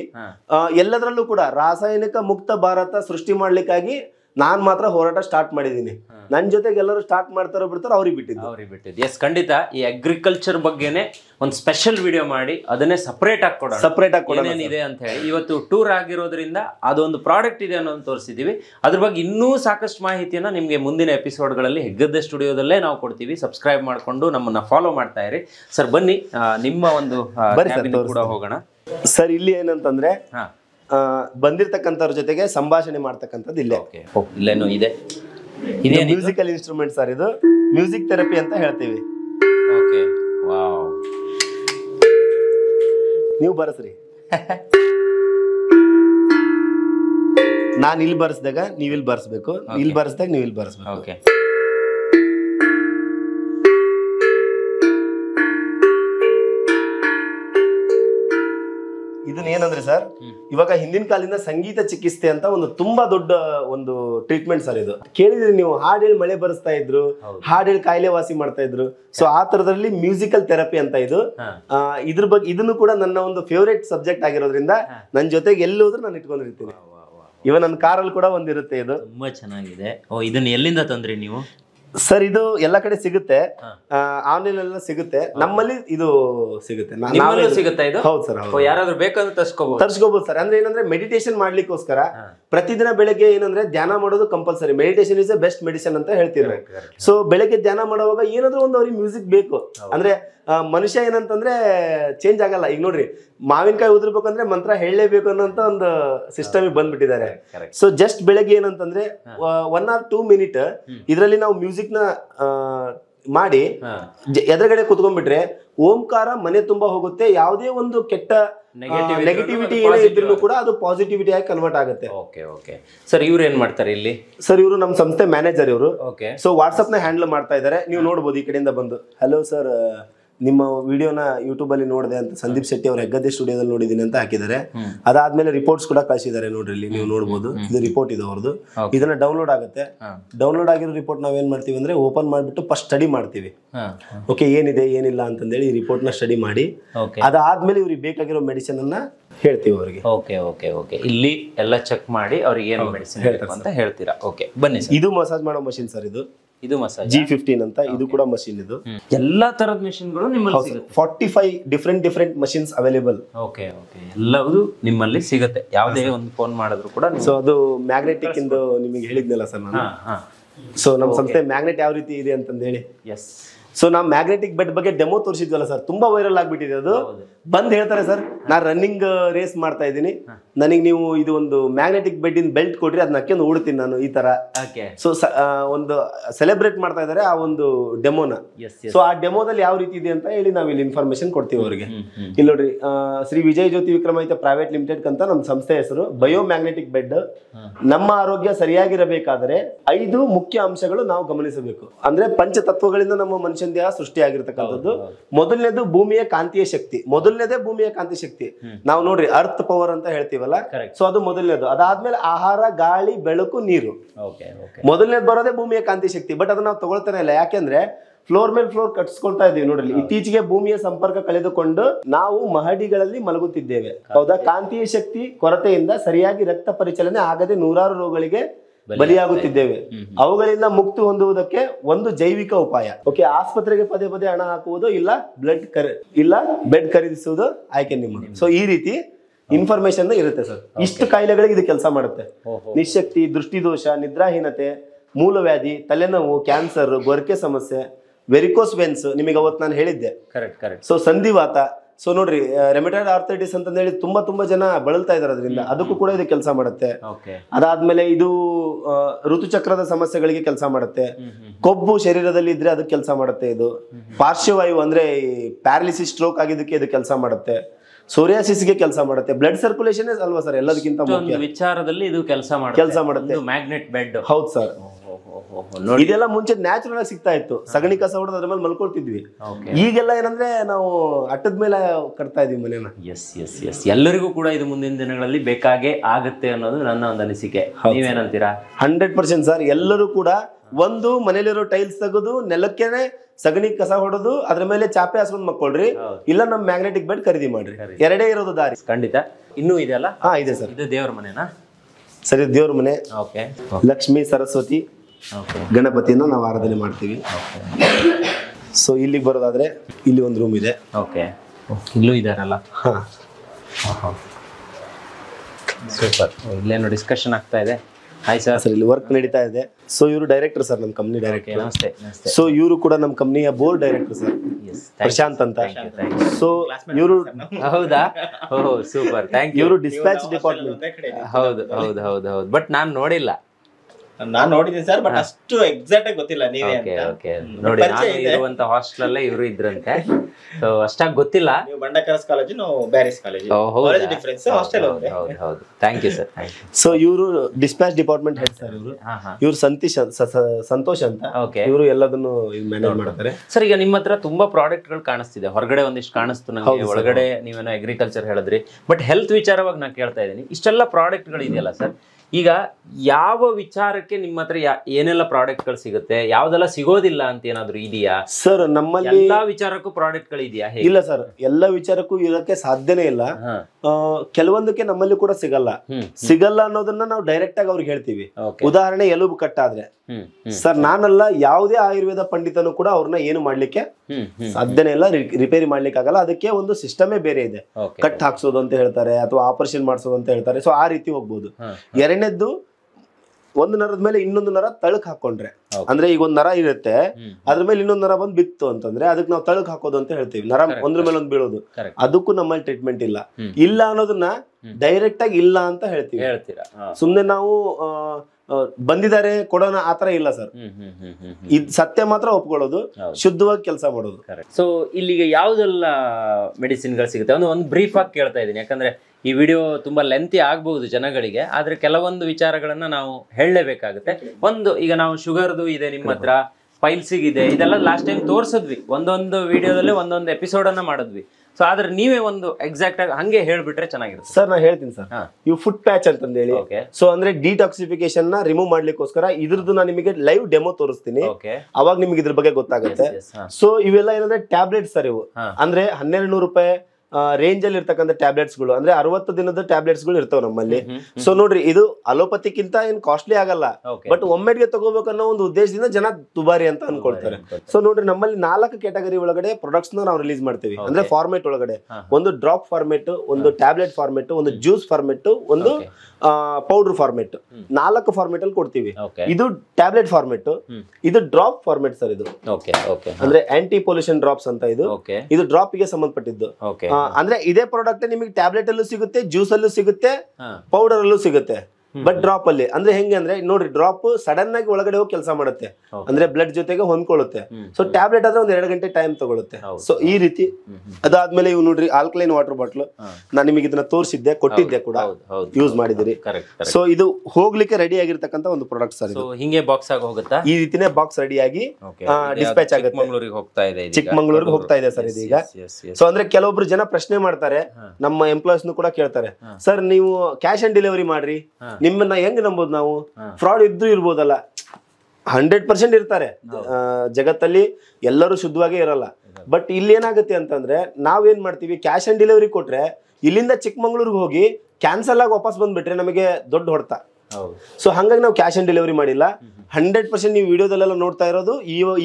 ಎಲ್ಲದರಲ್ಲೂ ಕೂಡ ರಾಸಾಯನಿಕ ಮುಕ್ತ ಭಾರತ ಸೃಷ್ಟಿ ಮಾಡ್ಲಿಕ್ಕಾಗಿ ನಾನ್ ಮಾತ್ರ ಹೋರಾಟ ಸ್ಟಾರ್ಟ್ ಮಾಡಿದೀನಿ ನನ್ನ ಜೊತೆಗೆ ಎಲ್ಲರೂ ಸ್ಟಾರ್ಟ್ ಮಾಡ್ತಾರೋ ಬಿಡ್ತಾರೋ ಅವ್ರಿಗೆ ಬಿಟ್ಟಿದ್ದು ಅವ್ರಿಗೆ ಬಿಟ್ಟಿದ್ದು ಎಸ್ ಖಂಡಿತ ಈ ಅಗ್ರಿಕಲ್ಚರ್ ಬಗ್ಗೆನೆ ಒಂದು ಸ್ಪೆಷಲ್ ವಿಡಿಯೋ ಮಾಡಿ ಅದನ್ನೇ ಸಪರೇಟ್ ಆಗಿ ಕೊಡೋಣ ಸಪ್ರೇಟ್ ಆಗಿ ಕೊಡೋಣ ಏನಿದೆ ಅಂತ ಹೇಳಿ ಇವತ್ತು ಟೂರ್ ಆಗಿರೋದ್ರಿಂದ ಅದೊಂದು ಪ್ರಾಡಕ್ಟ್ ಇದೆ ಅನ್ನೋದು ತೋರಿಸಿದೀವಿ ಅದ್ರ ಬಗ್ಗೆ ಇನ್ನೂ ಸಾಕಷ್ಟು ಮಾಹಿತಿಯನ್ನು ನಿಮಗೆ ಮುಂದಿನ ಎಪಿಸೋಡ್ಗಳಲ್ಲಿ ಹೆಗ್ಗದ್ದೆ ಸ್ಟುಡಿಯೋದಲ್ಲೇ ನಾವು ಕೊಡ್ತೀವಿ ಸಬ್ಸ್ಕ್ರೈಬ್ ಮಾಡ್ಕೊಂಡು ನಮ್ಮನ್ನ ಫಾಲೋ ಮಾಡ್ತಾ ಇರಿ ಸರ್ ಬನ್ನಿ ನಿಮ್ಮ ಒಂದು ಕೂಡ ಹೋಗೋಣ ಸರ್ ಇಲ್ಲಿ ಏನಂತಂದ್ರೆ ಬಂದಿರ್ತಕ್ಕಂಥವ್ರ ಜೊತೆಗೆ ಸಂಭಾಷಣೆ ಮಾಡ್ತಕ್ಕಂಥದ್ದು ಇಲ್ಲೇ ಇಲ್ಲೇನು ಇದೆ ಇದು ಮ್ಯೂಸಿಕಲ್ ಇನ್ಸ್ಟ್ರೂಮೆಂಟ್ ಸರ್ ಇದು ಮ್ಯೂಸಿಕ್ ಥೆರಪಿ ಅಂತ ಹೇಳ್ತೀವಿ ಓಕೆ ವಾವ್ ನೀವು ಬರಸ್ರಿ ನಾನು ಇಲ್ಲಿ ಬರ್ಸ್ದಾಗ ನೀವಿಲ್ಲಿ ಬರ್ಸ್ಬೇಕು ಇಲ್ಲಿ ಬರ್ಸ್ದಾಗ ನೀವಿಲ್ಲಿ ಇಲ್ಲಿ ಬರ್ಸ್ಬೇಕು ಓಕೆ ಇದನ್ನ ಏನಂದ್ರೆ ಸರ್ ಇವಾಗ ಹಿಂದಿನ ಕಾಲದಿಂದ ಸಂಗೀತ ಚಿಕಿತ್ಸೆ ಅಂತ ಒಂದು ತುಂಬಾ ದೊಡ್ಡ ಒಂದು ಟ್ರೀಟ್ಮೆಂಟ್ ಸರ್ ಇದು ಕೇಳಿದ್ರೆ ನೀವು ಹಾಡು ಹೇಳಿ ಮಳೆ ಬರೆಸ್ತಾ ಇದ್ರು ಹಾಡು ಹೇಳಿ ಕಾಯಿಲೆ ವಾಸಿ ಮಾಡ್ತಾ ಇದ್ರು ಸೊ ಆ ತರದಲ್ಲಿ ಮ್ಯೂಸಿಕಲ್ ಥೆರಪಿ ಅಂತ ಇದು ಇದ್ರ ಬಗ್ಗೆ ಇದನ್ನು ಕೂಡ ನನ್ನ ಒಂದು ಫೇವ್ರೇಟ್ ಸಬ್ಜೆಕ್ಟ್ ಆಗಿರೋದ್ರಿಂದ ನನ್ನ ಜೊತೆಗೆ ಹೋದ್ರೂ ನಾನು ಇಟ್ಕೊಂಡಿರ್ತೀನಿ ಇವಾಗ ನನ್ನ ಕಾರಲ್ಲಿ ಕೂಡ ಒಂದಿರುತ್ತೆ ಇದು ತುಂಬಾ ಚೆನ್ನಾಗಿದೆ ಓ ಇದನ್ನ ಎಲ್ಲಿಂದ ತಂದ್ರಿ ನೀವು ಸರ್ ಇದು ಎಲ್ಲ ಕಡೆ ಸಿಗುತ್ತೆ ಆನ್ಲೈನ್ ಎಲ್ಲ ಸಿಗುತ್ತೆ ನಮ್ಮಲ್ಲಿ ಇದು ಸಿಗುತ್ತೆ ಇದು ಹೌದು ಸರ್ ಯಾರಾದ್ರೂ ಬೇಕಂದ್ರೆ ತರ್ಸ್ಕೋಬಹುದು ಸರ್ ಅಂದ್ರೆ ಏನಂದ್ರೆ ಮೆಡಿಟೇಷನ್ ಮಾಡ್ಲಿಕ್ಕೋಸ್ಕರ ಪ್ರತಿದಿನ ಬೆಳಗ್ಗೆ ಏನಂದ್ರೆ ಧ್ಯಾನ ಮಾಡೋದು compulsory meditation is a best medicine ಅಂತ ಹೇಳ್ತಿದ್ರು ಸೊ ಬೆಳಗ್ಗೆ ಧ್ಯಾನ ಮಾಡುವಾಗ ಏನಾದ್ರೂ ಒಂದು ಅವ್ರಿಗೆ ಮ್ಯೂಸಿಕ್ ಬೇಕು ಅಂದ್ರೆ ಮನುಷ್ಯ ಏನಂತಂದ್ರೆ ಚೇಂಜ್ ಆಗಲ್ಲ ಈಗ ನೋಡ್ರಿ ಮಾವಿನಕಾಯಿ ಉದ್ರಬೇಕಂದ್ರೆ ಮಂತ್ರ ಹೇಳಲೇಬೇಕು ಅನ್ನೋಂತ ಒಂದು ಸಿಸ್ಟಮ್ ಬಂದ್ಬಿಟ್ಟಿದ್ದಾರೆ ಸೊ ಜಸ್ಟ್ ಬೆಳಗ್ಗೆ ಏನಂತಂದ್ರೆ ಒನ್ ಆರ್ ಟೂ ಮಿನಿಟ್ ಇದರಲ್ಲಿ ನಾವು ಮ್ಯೂಸಿಕ್ ಮ್ಯೂಸಿಕ್ ಮಾಡಿ ಎದುರುಗಡೆ ಕುತ್ಕೊಂಡ್ಬಿಟ್ರೆ ಓಂಕಾರ ಮನೆ ತುಂಬಾ ಹೋಗುತ್ತೆ ಯಾವುದೇ ಒಂದು ಕೆಟ್ಟ ನೆಗೆಟಿವಿಟಿ ಏನೇ ಇದ್ರೂ ಕೂಡ ಅದು ಪಾಸಿಟಿವಿಟಿ ಆಗಿ ಕನ್ವರ್ಟ್ ಆಗುತ್ತೆ ಓಕೆ ಓಕೆ ಸರ್ ಇವ್ರು ಏನ್ ಮಾಡ್ತಾರೆ ಇಲ್ಲಿ ಸರ್ ಇವರು ನಮ್ಮ ಸಂಸ್ಥೆ ಮ್ಯಾನೇಜರ್ ಇವರು ಓಕೆ ಸೊ ವಾಟ್ಸ್ಆಪ್ ನ ಹ್ಯಾಂಡಲ್ ಮಾಡ್ತಾ ಇದ್ದಾರೆ ನೀವು ನೋಡಬಹುದು ಈ ಕಡೆಯಿಂದ ಬಂದು ಹಲೋ ಸರ್ ನಿಮ್ಮ ವಿಡಿಯೋನ ಯೂಟ್ಯೂಬ್ ಅಲ್ಲಿ ನೋಡಿದೆ ಅಂತ ಸಂದೀಪ್ ಶೆಟ್ಟಿ ಅವ್ರ ಹೆಗ್ಗದ್ದೆ ಸ್ಟುಡಿಯೋದಲ್ಲಿ ನೋಡಿದೀನಿ ಅಂತ ಹಾಕಿದ್ದಾರೆ ಅದಾದ್ಮೇಲೆ ರಿಪೋರ್ಟ್ಸ್ ಕೂಡ ಕಳಿಸಿದ್ದಾರೆ ನೋಡ್ರಿ ಇಲ್ಲಿ ನೀವು ನೋಡಬಹುದು ಇದು ರಿಪೋರ್ಟ್ ಇದೆ ಅವ್ರದ್ದು ಇದನ್ನ ಡೌನ್ಲೋಡ್ ಆಗುತ್ತೆ ಡೌನ್ಲೋಡ್ ಆಗಿರೋ ರಿಪೋರ್ಟ್ ನಾವ್ ಏನ್ ಮಾಡ್ತೀವಿ ಅಂದ್ರೆ ಓಪನ್ ಮಾಡ್ಬಿಟ್ಟು ಫಸ್ಟ್ ಸ್ಟಡಿ ಮಾಡ್ತೀವಿ ಓಕೆ ಏನಿದೆ ಏನಿಲ್ಲ ಅಂತಂದೇಳಿ ಈ ರಿಪೋರ್ಟ್ ನ ಸ್ಟಡಿ ಮಾಡಿ ಅದಾದ್ಮೇಲೆ ಇವ್ರಿಗೆ ಬೇಕಾಗಿರೋ ಮೆಡಿಸಿನ್ ಅನ್ನ ಹೇಳ್ತೀವಿ ಅವರಿಗೆ ಓಕೆ ಓಕೆ ಓಕೆ ಇಲ್ಲಿ ಎಲ್ಲ ಚೆಕ್ ಮಾಡಿ ಅವ್ರಿಗೆ ಏನು ಮೆಡಿಸಿನ್ ಅಂತ ಹೇಳ್ತೀರಾ ಓಕೆ ಬನ್ನಿ ಇದು ಮಸಾಜ್ ಮಾಡೋ ಮಷಿನ್ ಸರ್ ಇದು ಇದು ಮಸಾಜ್ ಜಿ ಫಿಫ್ಟೀನ್ ಅಂತ ಇದು ಕೂಡ ಮಷಿನ್ ಇದು ಎಲ್ಲಾ ತರದ ಗಳು ನಿಮ್ಮಲ್ಲಿ forty five different different machines available okay okay ಎಲ್ಲವೂ ನಿಮ್ಮಲ್ಲಿ ಸಿಗುತ್ತೆ ಯಾವುದೇ ಒಂದು ಫೋನ್ ಮಾಡಿದ್ರು ಕೂಡ ಸೊ ಅದು ಮ್ಯಾಗ್ನೆಟಿಕ್ ಎಂದು ನಿಮಗೆ ಹೇಳಿದ್ನಲ್ಲ ಸರ್ ನಾನು ಸೊ ನಮ್ಮ ಸಂಸ್ಥೆ ಮ್ಯಾಗ್ನೆಟ್ ಯಾವ ರೀತಿ ಇದೆ ಅಂತಂದೇಳಿ ಎಸ್ ಸೊ ನಾವು ಮ್ಯಾಗ್ನೆಟಿಕ್ ಬೆಡ್ ಬಗ್ಗೆ ಡೆಮೋ ತೋರಿಸಿದ್ವಲ್ಲ ಸರ್ ತುಂಬಾ ವೈರಲ್ ಆಗ್ಬಿಟ್ಟಿದೆ ಅದು ಬಂದ್ ಹೇಳ್ತಾರೆ ಸರ್ ನಾ ರನ್ನಿಂಗ್ ರೇಸ್ ಮಾಡ್ತಾ ಇದ್ದೀನಿ ನನಗೆ ನೀವು ಇದು ಒಂದು ಮ್ಯಾಗ್ನೆಟಿಕ್ ಬೆಡ್ ಇನ್ ಬೆಲ್ಟ್ ಕೊಡ್ರಿ ಅದನ್ನ ಒಂದು ಉಡ್ತೀನಿ ನಾನು ಈ ತರ ಸೊ ಒಂದು ಸೆಲೆಬ್ರೇಟ್ ಮಾಡ್ತಾ ಇದಾರೆ ಆ ಒಂದು ಡೆಮೋನ ಸೊ ಆ ಡೆಮೋದಲ್ಲಿ ಯಾವ ರೀತಿ ಇದೆ ಅಂತ ಹೇಳಿ ನಾವಿಲ್ಲಿ ಇಲ್ಲಿ ಇನ್ಫಾರ್ಮೇಶನ್ ಕೊಡ್ತೀವಿ ಅವರಿಗೆ ಇಲ್ಲಿ ನೋಡ್ರಿ ಶ್ರೀ ವಿಜಯ್ ಜ್ಯೋತಿ ವಿಕ್ರಮಾಯಿತ ಪ್ರೈವೇಟ್ ಲಿಮಿಟೆಡ್ ಅಂತ ನಮ್ಮ ಸಂಸ್ಥೆ ಹೆಸರು ಬಯೋ ಮ್ಯಾಗ್ನೆಟಿಕ್ ಬೆಡ್ ನಮ್ಮ ಆರೋಗ್ಯ ಸರಿಯಾಗಿರಬೇಕಾದ್ರೆ ಐದು ಮುಖ್ಯ ಅಂಶಗಳು ನಾವು ಗಮನಿಸಬೇಕು ಅಂದ್ರೆ ಪಂಚ ತತ್ವಗಳಿಂದ ನಮ್ಮ ಮನುಷ್ಯ ಸೃಷ್ಟಿಯಾಗಿರ್ತಕ್ಕಂಥದ್ದು ಮೊದಲನೇದು ಭೂಮಿಯ ಕಾಂತಿಯ ಶಕ್ತಿ ಮೊದಲನೇದೇ ಭೂಮಿಯ ಕಾಂತಿ ಶಕ್ತಿ ನಾವು ನೋಡ್ರಿ ಅರ್ಥ್ ಪವರ್ ಅಂತ ಹೇಳ್ತೀವಲ್ಲ ಸೊ ಅದು ಮೊದಲನೇದು ಅದಾದ್ಮೇಲೆ ಆಹಾರ ಗಾಳಿ ಬೆಳಕು ನೀರು ಮೊದಲನೇದು ಬರೋದೇ ಭೂಮಿಯ ಕಾಂತಿ ಶಕ್ತಿ ಬಟ್ ಅದನ್ನ ನಾವು ತಗೊಳ್ತಾನೆ ಇಲ್ಲ ಯಾಕೆಂದ್ರೆ ಫ್ಲೋರ್ ಮೇಲೆ ಫ್ಲೋರ್ ಕಟ್ಸ್ಕೊಳ್ತಾ ಇದೀವಿ ನೋಡ್ರಿ ಇತ್ತೀಚೆಗೆ ಭೂಮಿಯ ಸಂಪರ್ಕ ಕಳೆದುಕೊಂಡು ನಾವು ಮಹಡಿಗಳಲ್ಲಿ ಮಲಗುತ್ತಿದ್ದೇವೆ ಹೌದಾ ಕಾಂತೀಯ ಶಕ್ತಿ ಕೊರತೆಯಿಂದ ಸರಿಯಾಗಿ ರಕ್ತ ಪರಿಚಲನೆ ಆಗದೆ ನೂರಾರು ರೋಗಗಳಿಗೆ ಬಲಿಯಾಗುತ್ತಿದ್ದೇವೆ ಅವುಗಳಿಂದ ಮುಕ್ತಿ ಹೊಂದುವುದಕ್ಕೆ ಒಂದು ಜೈವಿಕ ಉಪಾಯ ಓಕೆ ಆಸ್ಪತ್ರೆಗೆ ಪದೇ ಪದೇ ಹಣ ಹಾಕುವುದು ಇಲ್ಲ ಬ್ಲಡ್ ಇಲ್ಲ ಬೆಡ್ ಖರೀದಿಸುವುದು ಆಯ್ಕೆ ನಿಮ್ಮ ಸೊ ಈ ರೀತಿ ಇನ್ಫಾರ್ಮೇಶನ್ ಇರುತ್ತೆ ಸರ್ ಇಷ್ಟು ಕಾಯಿಲೆಗಳಿಗೆ ಇದು ಕೆಲಸ ಮಾಡುತ್ತೆ ನಿಶಕ್ತಿ ದೃಷ್ಟಿದೋಷ ನಿದ್ರಾಹೀನತೆ ಮೂಲವ್ಯಾಧಿ ತಲೆನೋವು ಕ್ಯಾನ್ಸರ್ ಗೊರಕೆ ಸಮಸ್ಯೆ ವೆರಿಕೋಸ್ ವೆನ್ಸ್ ನಿಮಗೆ ಅವತ್ತು ನಾನು ಹೇಳಿದ್ದೆ ಕರೆಕ್ಟ್ ಕರೆಕ್ಟ್ ಸೊ ಸಂಧಿವಾತ ಸೊ ನೋಡ್ರಿ ರೆಮಿಟೈಡ್ ಆರ್ಥೈಟಿಸ್ ಅಂತ ಹೇಳಿ ತುಂಬಾ ತುಂಬಾ ಜನ ಬಳಲ್ತಾ ಇದಾರೆ ಅದರಿಂದ ಅದಕ್ಕೂ ಕೂಡ ಇದು ಕೆಲಸ ಮಾಡುತ್ತೆ ಅದಾದ್ಮೇಲೆ ಇದು ಋತುಚಕ್ರದ ಸಮಸ್ಯೆಗಳಿಗೆ ಕೆಲಸ ಮಾಡುತ್ತೆ ಕೊಬ್ಬು ಶರೀರದಲ್ಲಿ ಇದ್ರೆ ಅದಕ್ಕೆ ಕೆಲಸ ಮಾಡುತ್ತೆ ಇದು ಪಾರ್ಶ್ವವಾಯು ಅಂದ್ರೆ ಪ್ಯಾರಲಿಸಿಸ್ ಸ್ಟ್ರೋಕ್ ಆಗಿದ್ದಕ್ಕೆ ಇದು ಕೆಲಸ ಮಾಡುತ್ತೆ ಗೆ ಕೆಲಸ ಮಾಡುತ್ತೆ ಬ್ಲಡ್ ಸರ್ಕ್ಯುಲೇಷನ್ ಅಲ್ವಾ ಸರ್ ಎಲ್ಲದಕ್ಕಿಂತ ವಿಚಾರದಲ್ಲಿ ಇದು ಕೆಲಸ ಮಾಡುತ್ತೆ ಕೆಲಸ ಮಾಡುತ್ತೆ ಮ್ಯಾಗ್ನೆಟ್ ಬೆಡ್ ಹೌದು ಸರ್ ಇದೆಲ್ಲ ಮುಂಚೆ ನ್ಯಾಚುರಲ್ ಆಗಿ ಸಿಗ್ತಾ ಇತ್ತು ಸಗಣಿ ಕಸ ಹೊಡೆದ್ ಅದ್ರ ಮೇಲೆ ಮಲ್ಕೊಳ್ತಿದ್ವಿ ಈಗೆಲ್ಲ ಏನಂದ್ರೆ ನಾವು ಅಟ್ಟದ ಮೇಲೆ ಕಟ್ತಾ ಇದೀವಿ ಮನೇನ ಎಸ್ ಎಸ್ ಎಸ್ ಎಲ್ಲರಿಗೂ ಕೂಡ ಇದು ಮುಂದಿನ ದಿನಗಳಲ್ಲಿ ಬೇಕಾಗೆ ಆಗುತ್ತೆ ಅನ್ನೋದು ನನ್ನ ಒಂದು ಅನಿಸಿಕೆ ನೀವೇನಂತೀರಾ ಹಂಡ್ರೆಡ್ ಪರ್ಸೆಂಟ್ ಸರ್ ಎಲ್ಲರೂ ಕೂಡ ಒಂದು ಮನೇಲಿರೋ ಟೈಲ್ಸ್ ತೆಗೆದು ನೆಲಕ್ಕೇನೆ ಸಗಣಿ ಕಸ ಹೊಡೆದು ಅದ್ರ ಮೇಲೆ ಚಾಪೆ ಹಾಸ್ಕೊಂಡು ಮಕ್ಕೊಳ್ರಿ ಇಲ್ಲ ನಮ್ ಮ್ಯಾಗ್ನೆಟಿಕ್ ಬೆಡ್ ಖರೀದಿ ಮಾಡ್ರಿ ಎರಡೇ ಇರೋದು ದಾರಿ ಖಂಡಿತ ಇನ್ನೂ ಇದೆ ಅಲ್ಲ ಹಾ ಇದೆ ಸರ್ ಇದು ದೇವ್ರ ಮನೆನಾ ಸರಿ ದೇವ್ರ ಮನೆ ಲಕ್ಷ್ಮಿ ಸರಸ್ವತಿ ಗಣಪತಿಯನ್ನು ನಾವು ಆರಾಧನೆ ಮಾಡ್ತೀವಿ ಸೊ ಇಲ್ಲಿಗೆ ಬರೋದಾದ್ರೆ ಇಲ್ಲಿ ಒಂದು ರೂಮ್ ಇದೆ ಓಕೆ ಇಲ್ಲೂ ಇದಾರಲ್ಲ ಹಾಂ ಸೂಪರ್ ಇಲ್ಲೇನೋ ಡಿಸ್ಕಷನ್ ಆಗ್ತಾ ಇದೆ ಹಾಯ್ ಸರ್ ಸರ್ ಇಲ್ಲಿ ವರ್ಕ್ ನಡೀತಾ ಇದೆ ಸೊ ಇವರು ಡೈರೆಕ್ಟರ್ ಸರ್ ನಮ್ಮ ಕಂಪ್ನಿ ಡೈರೆಕ್ಟರ್ ನಮಸ್ತೆ ನಮಸ್ತೆ ಸೊ ಇವರು ಕೂಡ ನಮ್ಮ ಕಂಪ್ನಿಯ ಬೋರ್ಡ್ ಡೈರೆಕ್ಟರ್ ಸರ್ ಪ್ರಶಾಂತ್ ಅಂತ ಸೊ ಇವರು ಹೌದಾ ಓಹ್ ಸೂಪರ್ ಥ್ಯಾಂಕ್ ಯು ಇವರು ಡಿಸ್ಪ್ಯಾಚ್ ಡಿಪಾರ್ಟ್ಮೆಂಟ್ ಹೌದು ಹೌದು ಹೌದು ಹೌದು ಬಟ್ ನಾನು ನೋಡಿಲ್ಲ ನಾನ್ ನೋಡಿದ್ದೀನಿ ಸರ್ ಬಟ್ ಅಷ್ಟು ಎಕ್ಸಾಕ್ಟ್ ಆಗಿ ಗೊತ್ತಿಲ್ಲ ನೀವೇ ನೋಡಿ ನಾನು ಇರುವಂತ ಹಾಸ್ಟೆಲ್ ಅಲ್ಲೇ ಇವರು ಇದ್ರಂತೆ ಅಷ್ಟಾಗಿ ಗೊತ್ತಿಲ್ಲ ನೀವು ಬಂಡಕರಸ್ ಕಾಲೇಜು ನಾವು ಬ್ಯಾರಿಸ್ ಕಾಲೇಜು ಡಿಫರೆನ್ಸ್ ಹಾಸ್ಟೆಲ್ ಅವ್ರೆ ಹೌದು ಥ್ಯಾಂಕ್ ಯು ಸರ್ ಸೊ ಇವರು ಡಿಸ್ಪ್ಯಾಚ್ ಡಿಪಾರ್ಟ್ಮೆಂಟ್ ಹೆಡ್ ಸರ್ ಇವರು ಇವರು ಸಂತೀಶ್ ಸಂತೋಷ್ ಅಂತ ಓಕೆ ಇವರು ಎಲ್ಲದನ್ನು ಮ್ಯಾನೇಜ್ ಮಾಡ್ತಾರೆ ಸರ್ ಈಗ ನಿಮ್ಮ ಹತ್ರ ತುಂಬಾ ಪ್ರಾಡಕ್ಟ್ ಗಳು ಕಾಣಿಸ್ತಿದೆ ಹೊರಗಡೆ ಒಂದಿಷ್ಟು ಕಾಣಿಸ್ತು ನನಗೆ ಒಳಗಡೆ ನೀವೇನೋ ಅಗ್ರಿಕಲ್ಚರ್ ಹೇಳಿದ್ರಿ ಬಟ್ ಹೆಲ್ತ್ ವಿಚಾರವಾಗಿ ನಾನು ಕೇಳ್ತಾ ಇದ್ದೀನಿ ಇಷ್ಟೆಲ್ಲ ಪ್ರಾಡಕ್ಟ್ ಗಳು ಇದೆಯಲ್ಲ ಸರ್ ಈಗ ಯಾವ ವಿಚಾರಕ್ಕೆ ನಿಮ್ಮ ಹತ್ರ ಏನೆಲ್ಲ ಗಳು ಸಿಗುತ್ತೆ ಯಾವ್ದೆಲ್ಲ ಸಿಗೋದಿಲ್ಲ ಅಂತ ಏನಾದ್ರು ಇದೆಯಾ ಸರ್ ನಮ್ಮಲ್ಲಿ ಎಲ್ಲಾ ವಿಚಾರಕ್ಕೂ ಪ್ರಾಡಕ್ಟ್ಗಳು ಇದೆಯಾ ಇಲ್ಲ ಸರ್ ಎಲ್ಲ ವಿಚಾರಕ್ಕೂ ಇರೋಕ್ಕೆ ಸಾಧ್ಯನೇ ಇಲ್ಲ ಕೆಲವೊಂದಕ್ಕೆ ನಮ್ಮಲ್ಲಿ ಕೂಡ ಸಿಗಲ್ಲ ಸಿಗಲ್ಲ ಅನ್ನೋದನ್ನ ನಾವು ಡೈರೆಕ್ಟ್ ಆಗಿ ಅವ್ರಿಗೆ ಹೇಳ್ತೀವಿ ಉದಾಹರಣೆ ಎಲುಬು ಕಟ್ಟಾದ್ರೆ ಸರ್ ನಾನಲ್ಲ ಯಾವುದೇ ಆಯುರ್ವೇದ ಪಂಡಿತನು ಕೂಡ ಅವ್ರನ್ನ ಏನು ಮಾಡ್ಲಿಕ್ಕೆ ಸಾಧ್ಯನೇ ಇಲ್ಲ ರಿಪೇರಿ ಮಾಡ್ಲಿಕ್ಕೆ ಆಗಲ್ಲ ಅದಕ್ಕೆ ಒಂದು ಸಿಸ್ಟಮೇ ಬೇರೆ ಇದೆ ಕಟ್ ಹಾಕ್ಸೋದು ಅಂತ ಹೇಳ್ತಾರೆ ಅಥವಾ ಆಪರೇಷನ್ ಮಾಡಿಸೋದು ಅಂತ ಹೇಳ್ತಾರೆ ಸೊ ಆ ರೀತಿ ಹೋಗ್ಬೋದು ಎರಡನೇ ಎರಡನೇದ್ದು ಒಂದು ನರದ ಮೇಲೆ ಇನ್ನೊಂದು ನರ ತಳಕ್ ಹಾಕೊಂಡ್ರೆ ಅಂದ್ರೆ ಈಗ ಒಂದು ನರ ಇರುತ್ತೆ ಅದ್ರ ಮೇಲೆ ಇನ್ನೊಂದು ನರ ಬಂದು ಬಿತ್ತು ಅಂತಂದ್ರೆ ಅದಕ್ಕೆ ನಾವು ತಳಕ್ ಹಾಕೋದು ಅಂತ ಹೇಳ್ತೀವಿ ನರ ಒಂದ್ರ ಮೇಲೆ ಒಂದು ಬೀಳೋದು ಅದಕ್ಕೂ ನಮ್ಮಲ್ಲಿ ಟ್ರೀಟ್ಮೆಂಟ್ ಇಲ್ಲ ಇಲ್ಲ ಅನ್ನೋದನ್ನ ಡೈರೆಕ್ಟ್ ಆಗಿ ಇಲ್ಲ ಅಂತ ಹೇಳ್ತೀವಿ ಸುಮ್ನೆ ನಾವು ಬಂದಿದ್ದಾರೆ ಕೊಡೋಣ ಆತರ ಇಲ್ಲ ಸರ್ ಇದು ಸತ್ಯ ಮಾತ್ರ ಒಪ್ಕೊಳ್ಳೋದು ಶುದ್ಧವಾಗಿ ಕೆಲಸ ಮಾಡೋದು ಸೊ ಇಲ್ಲಿಗೆ ಯಾವ್ದೆಲ್ಲ ಮೆಡಿಸಿನ್ಗಳು ಸಿಗುತ್ತೆ ಒಂದು ಒಂದು ಬ್ರೀಫ್ ಆಗಿ ಕೇಳ್ತಾ ಇದೀನಿ ಯಾಕಂದ್ರೆ ಈ ವಿಡಿಯೋ ತುಂಬಾ ಲೆಂತಿ ಆಗಬಹುದು ಜನಗಳಿಗೆ ಆದ್ರೆ ಕೆಲವೊಂದು ವಿಚಾರಗಳನ್ನ ನಾವು ಹೇಳಲೇಬೇಕಾಗುತ್ತೆ ಒಂದು ಈಗ ನಾವು ಶುಗರ್ದು ಇದೆ ನಿಮ್ಮ ಹತ್ರ ಇದೆ ಇದೆಲ್ಲ ಲಾಸ್ಟ್ ಟೈಮ್ ತೋರಿಸಿದ್ವಿ ಒಂದೊಂದು ವಿಡಿಯೋದಲ್ಲಿ ಒಂದೊಂದು ಎಪಿಸೋಡ್ ಅನ್ನ ಮಾಡಿದ್ವಿ ಸೊ ಆದ್ರೆ ನೀವೇ ಒಂದು ಎಕ್ಸಾಕ್ಟ್ ಆಗಿ ಹಂಗೆ ಹೇಳ್ಬಿಟ್ರೆ ಚೆನ್ನಾಗಿರುತ್ತೆ ಸರ್ ನಾ ಹೇಳ್ತೀನಿ ಸರ್ ಇವು ಫುಡ್ ಪ್ಯಾಚ್ ಹೇಳಿ ಸೊ ಅಂದ್ರೆ ಡಿಟಾಕ್ಸಿಫಿಕೇಶನ್ ನ ರಿಮೂವ್ ಮಾಡ್ಲಿಕ್ಕೋಸ್ಕರ ಇದ್ರದ್ದು ನಾನು ನಿಮಗೆ ಲೈವ್ ಡೆಮೋ ತೋರಿಸ್ತೀನಿ ಅವಾಗ ನಿಮ್ಗೆ ಇದ್ರ ಬಗ್ಗೆ ಗೊತ್ತಾಗುತ್ತೆ ಸೊ ಇವೆಲ್ಲ ಏನಂದ್ರೆ ಟ್ಯಾಬ್ಲೆಟ್ ಸರ್ ಇವು ಅಂದ್ರೆ ಹನ್ನೆರಡು ನೂರು ರೂಪಾಯಿ ರೇಂಜಲ್ಲಿ ಇರ್ತಕ್ಕಂಥ ಗಳು ಅಂದ್ರೆ ಅರವತ್ತು ದಿನದ ಗಳು ಇರ್ತವೆ ನಮ್ಮಲ್ಲಿ ಸೊ ನೋಡ್ರಿ ಇದು ಅಲೋಪತಿಕ್ಕಿಂತ ಏನ್ ಕಾಸ್ಟ್ಲಿ ಆಗಲ್ಲ ಬಟ್ ಒಮ್ಮೆಟ್ಗೆ ತಗೋಬೇಕು ಅನ್ನೋ ಒಂದು ಉದ್ದೇಶದಿಂದ ಜನ ದುಬಾರಿ ಅಂತ ಅನ್ಕೊಳ್ತಾರೆ ಸೊ ನೋಡ್ರಿ ನಮ್ಮಲ್ಲಿ ನಾಲ್ಕು ಕ್ಯಾಟಗರಿ ಒಳಗಡೆ ಪ್ರಾಡಕ್ಟ್ಸ್ ನಾವು ರಿಲೀಸ್ ಮಾಡ್ತೀವಿ ಅಂದ್ರೆ ಫಾರ್ಮೆಟ್ ಒಳಗಡೆ ಒಂದು ಡ್ರಾಪ್ ಫಾರ್ಮೆಟ್ ಒಂದು ಟ್ಯಾಬ್ಲೆಟ್ ಫಾರ್ಮೆಟ್ ಒಂದು ಜ್ಯೂಸ್ ಫಾರ್ಮೆಟ್ ಒಂದು ಪೌಡರ್ ಫಾರ್ಮೆಟ್ ನಾಲ್ಕು ಫಾರ್ಮೆಟ್ ಅಲ್ಲಿ ಕೊಡ್ತೀವಿ ಇದು ಟ್ಯಾಬ್ಲೆಟ್ ಫಾರ್ಮೆಟ್ ಇದು ಡ್ರಾಪ್ ಫಾರ್ಮೆಟ್ ಸರ್ ಇದು ಅಂದ್ರೆ ಆಂಟಿ ಪೊಲ್ಯೂಷನ್ ಡ್ರಾಪ್ಸ್ ಅಂತ ಇದು ಇದು ಡ್ರಾಪ್ ಗೆ ಸಂಬಂಧಪಟ್ಟಿದ್ದು ಅಂದ್ರೆ ಇದೇ ಪ್ರಾಡಕ್ಟ್ ನಿಮಗೆ ಟ್ಯಾಬ್ಲೆಟ್ ಅಲ್ಲೂ ಸಿಗುತ್ತೆ ಜ್ಯೂಸ್ ಅಲ್ಲೂ ಸಿಗುತ್ತೆ ಪೌಡರ್ ಅಲ್ಲೂ ಸಿಗುತ್ತೆ ಬಟ್ ಡ್ರಾಪ್ ಅಲ್ಲಿ ಅಂದ್ರೆ ಹೆಂಗೆ ಅಂದ್ರೆ ನೋಡ್ರಿ ಡ್ರಾಪ್ ಸಡನ್ ಆಗಿ ಒಳಗಡೆ ಹೋಗಿ ಕೆಲಸ ಮಾಡುತ್ತೆ ಅಂದ್ರೆ ಬ್ಲಡ್ ಜೊತೆಗೆ ಹೊಂದ್ಕೊಳ್ಳುತ್ತೆ ಸೊ ಟ್ಯಾಬ್ಲೆಟ್ ಆದ್ರೆ ಒಂದ್ ಎರಡು ಗಂಟೆ ಟೈಮ್ ತಗೊಳುತ್ತೆ ಸೊ ಈ ರೀತಿ ಅದಾದ್ಮೇಲೆ ಇವ್ ನೋಡ್ರಿ ಆಲ್ಕಲೈನ್ ವಾಟರ್ ಬಾಟ್ಲ್ ನಾನು ನಿಮಗೆ ಇದನ್ನ ತೋರಿಸಿದ್ದೆ ಕೊಟ್ಟಿದ್ದೆ ಕೂಡ ಯೂಸ್ ಮಾಡಿದಿರಿ ಸೊ ಇದು ಹೋಗ್ಲಿಕ್ಕೆ ರೆಡಿ ಆಗಿರ್ತಕ್ಕಂತ ಒಂದು ಪ್ರಾಡಕ್ಟ್ ಸರ್ ಹಿಂಗೆ ಬಾಕ್ಸ್ ಆಗಿ ಹೋಗುತ್ತಾ ಈ ರೀತಿನೇ ಬಾಕ್ಸ್ ರೆಡಿ ಆಗಿ ಡಿಸ್ಪ್ಯಾಚ್ ಆಗುತ್ತೆ ಹೋಗ್ತಾ ಇದೆ ಚಿಕ್ಕಮಂಗ್ಳೂರಿಗೆ ಹೋಗ್ತಾ ಇದೆ ಸರ್ ಇದೀಗ ಸೊ ಅಂದ್ರೆ ಕೆಲವೊಬ್ರು ಜನ ಪ್ರಶ್ನೆ ಮಾಡ್ತಾರೆ ನಮ್ಮ ಎಂಪ್ಲಾಯ್ಸ್ ಕೂಡ ಕೇಳ್ತಾರೆ ಸರ್ ನೀವು ಕ್ಯಾಶ್ ಆನ್ ಡೆಲಿವರಿ ಮಾಡ್ರಿ ನಿಮ್ಮನ್ನ ಹೆಂಗ್ ನಂಬೋದು ನಾವು ಫ್ರಾಡ್ ಇದ್ದು ಇರ್ಬೋದಲ್ಲ ಹಂಡ್ರೆಡ್ ಪರ್ಸೆಂಟ್ ಇರ್ತಾರೆ ಜಗತ್ತಲ್ಲಿ ಎಲ್ಲರೂ ಶುದ್ಧವಾಗೇ ಇರಲ್ಲ ಬಟ್ ಇಲ್ಲಿ ಏನಾಗುತ್ತೆ ಅಂತಂದ್ರೆ ನಾವೇನ್ ಮಾಡ್ತೀವಿ ಕ್ಯಾಶ್ ಆನ್ ಡೆಲಿವರಿ ಕೊಟ್ರೆ ಇಲ್ಲಿಂದ ಚಿಕ್ಕಮಂಗ್ಳೂರ್ಗೆ ಹೋಗಿ ಕ್ಯಾನ್ಸಲ್ ಆಗಿ ವಾಪಸ್ ಬಂದ್ಬಿಟ್ರೆ ನಮಗೆ ದೊಡ್ಡ ಹೊಡೆತ ಸೊ ಹಂಗಾಗಿ ನಾವು ಕ್ಯಾಶ್ ಆನ್ ಡೆಲಿವರಿ ಮಾಡಿಲ್ಲ ಹಂಡ್ರೆಡ್ ಪರ್ಸೆಂಟ್ ನೀವು ವಿಡಿಯೋದಲ್ಲೆಲ್ಲ ನೋಡ್ತಾ ಇರೋದು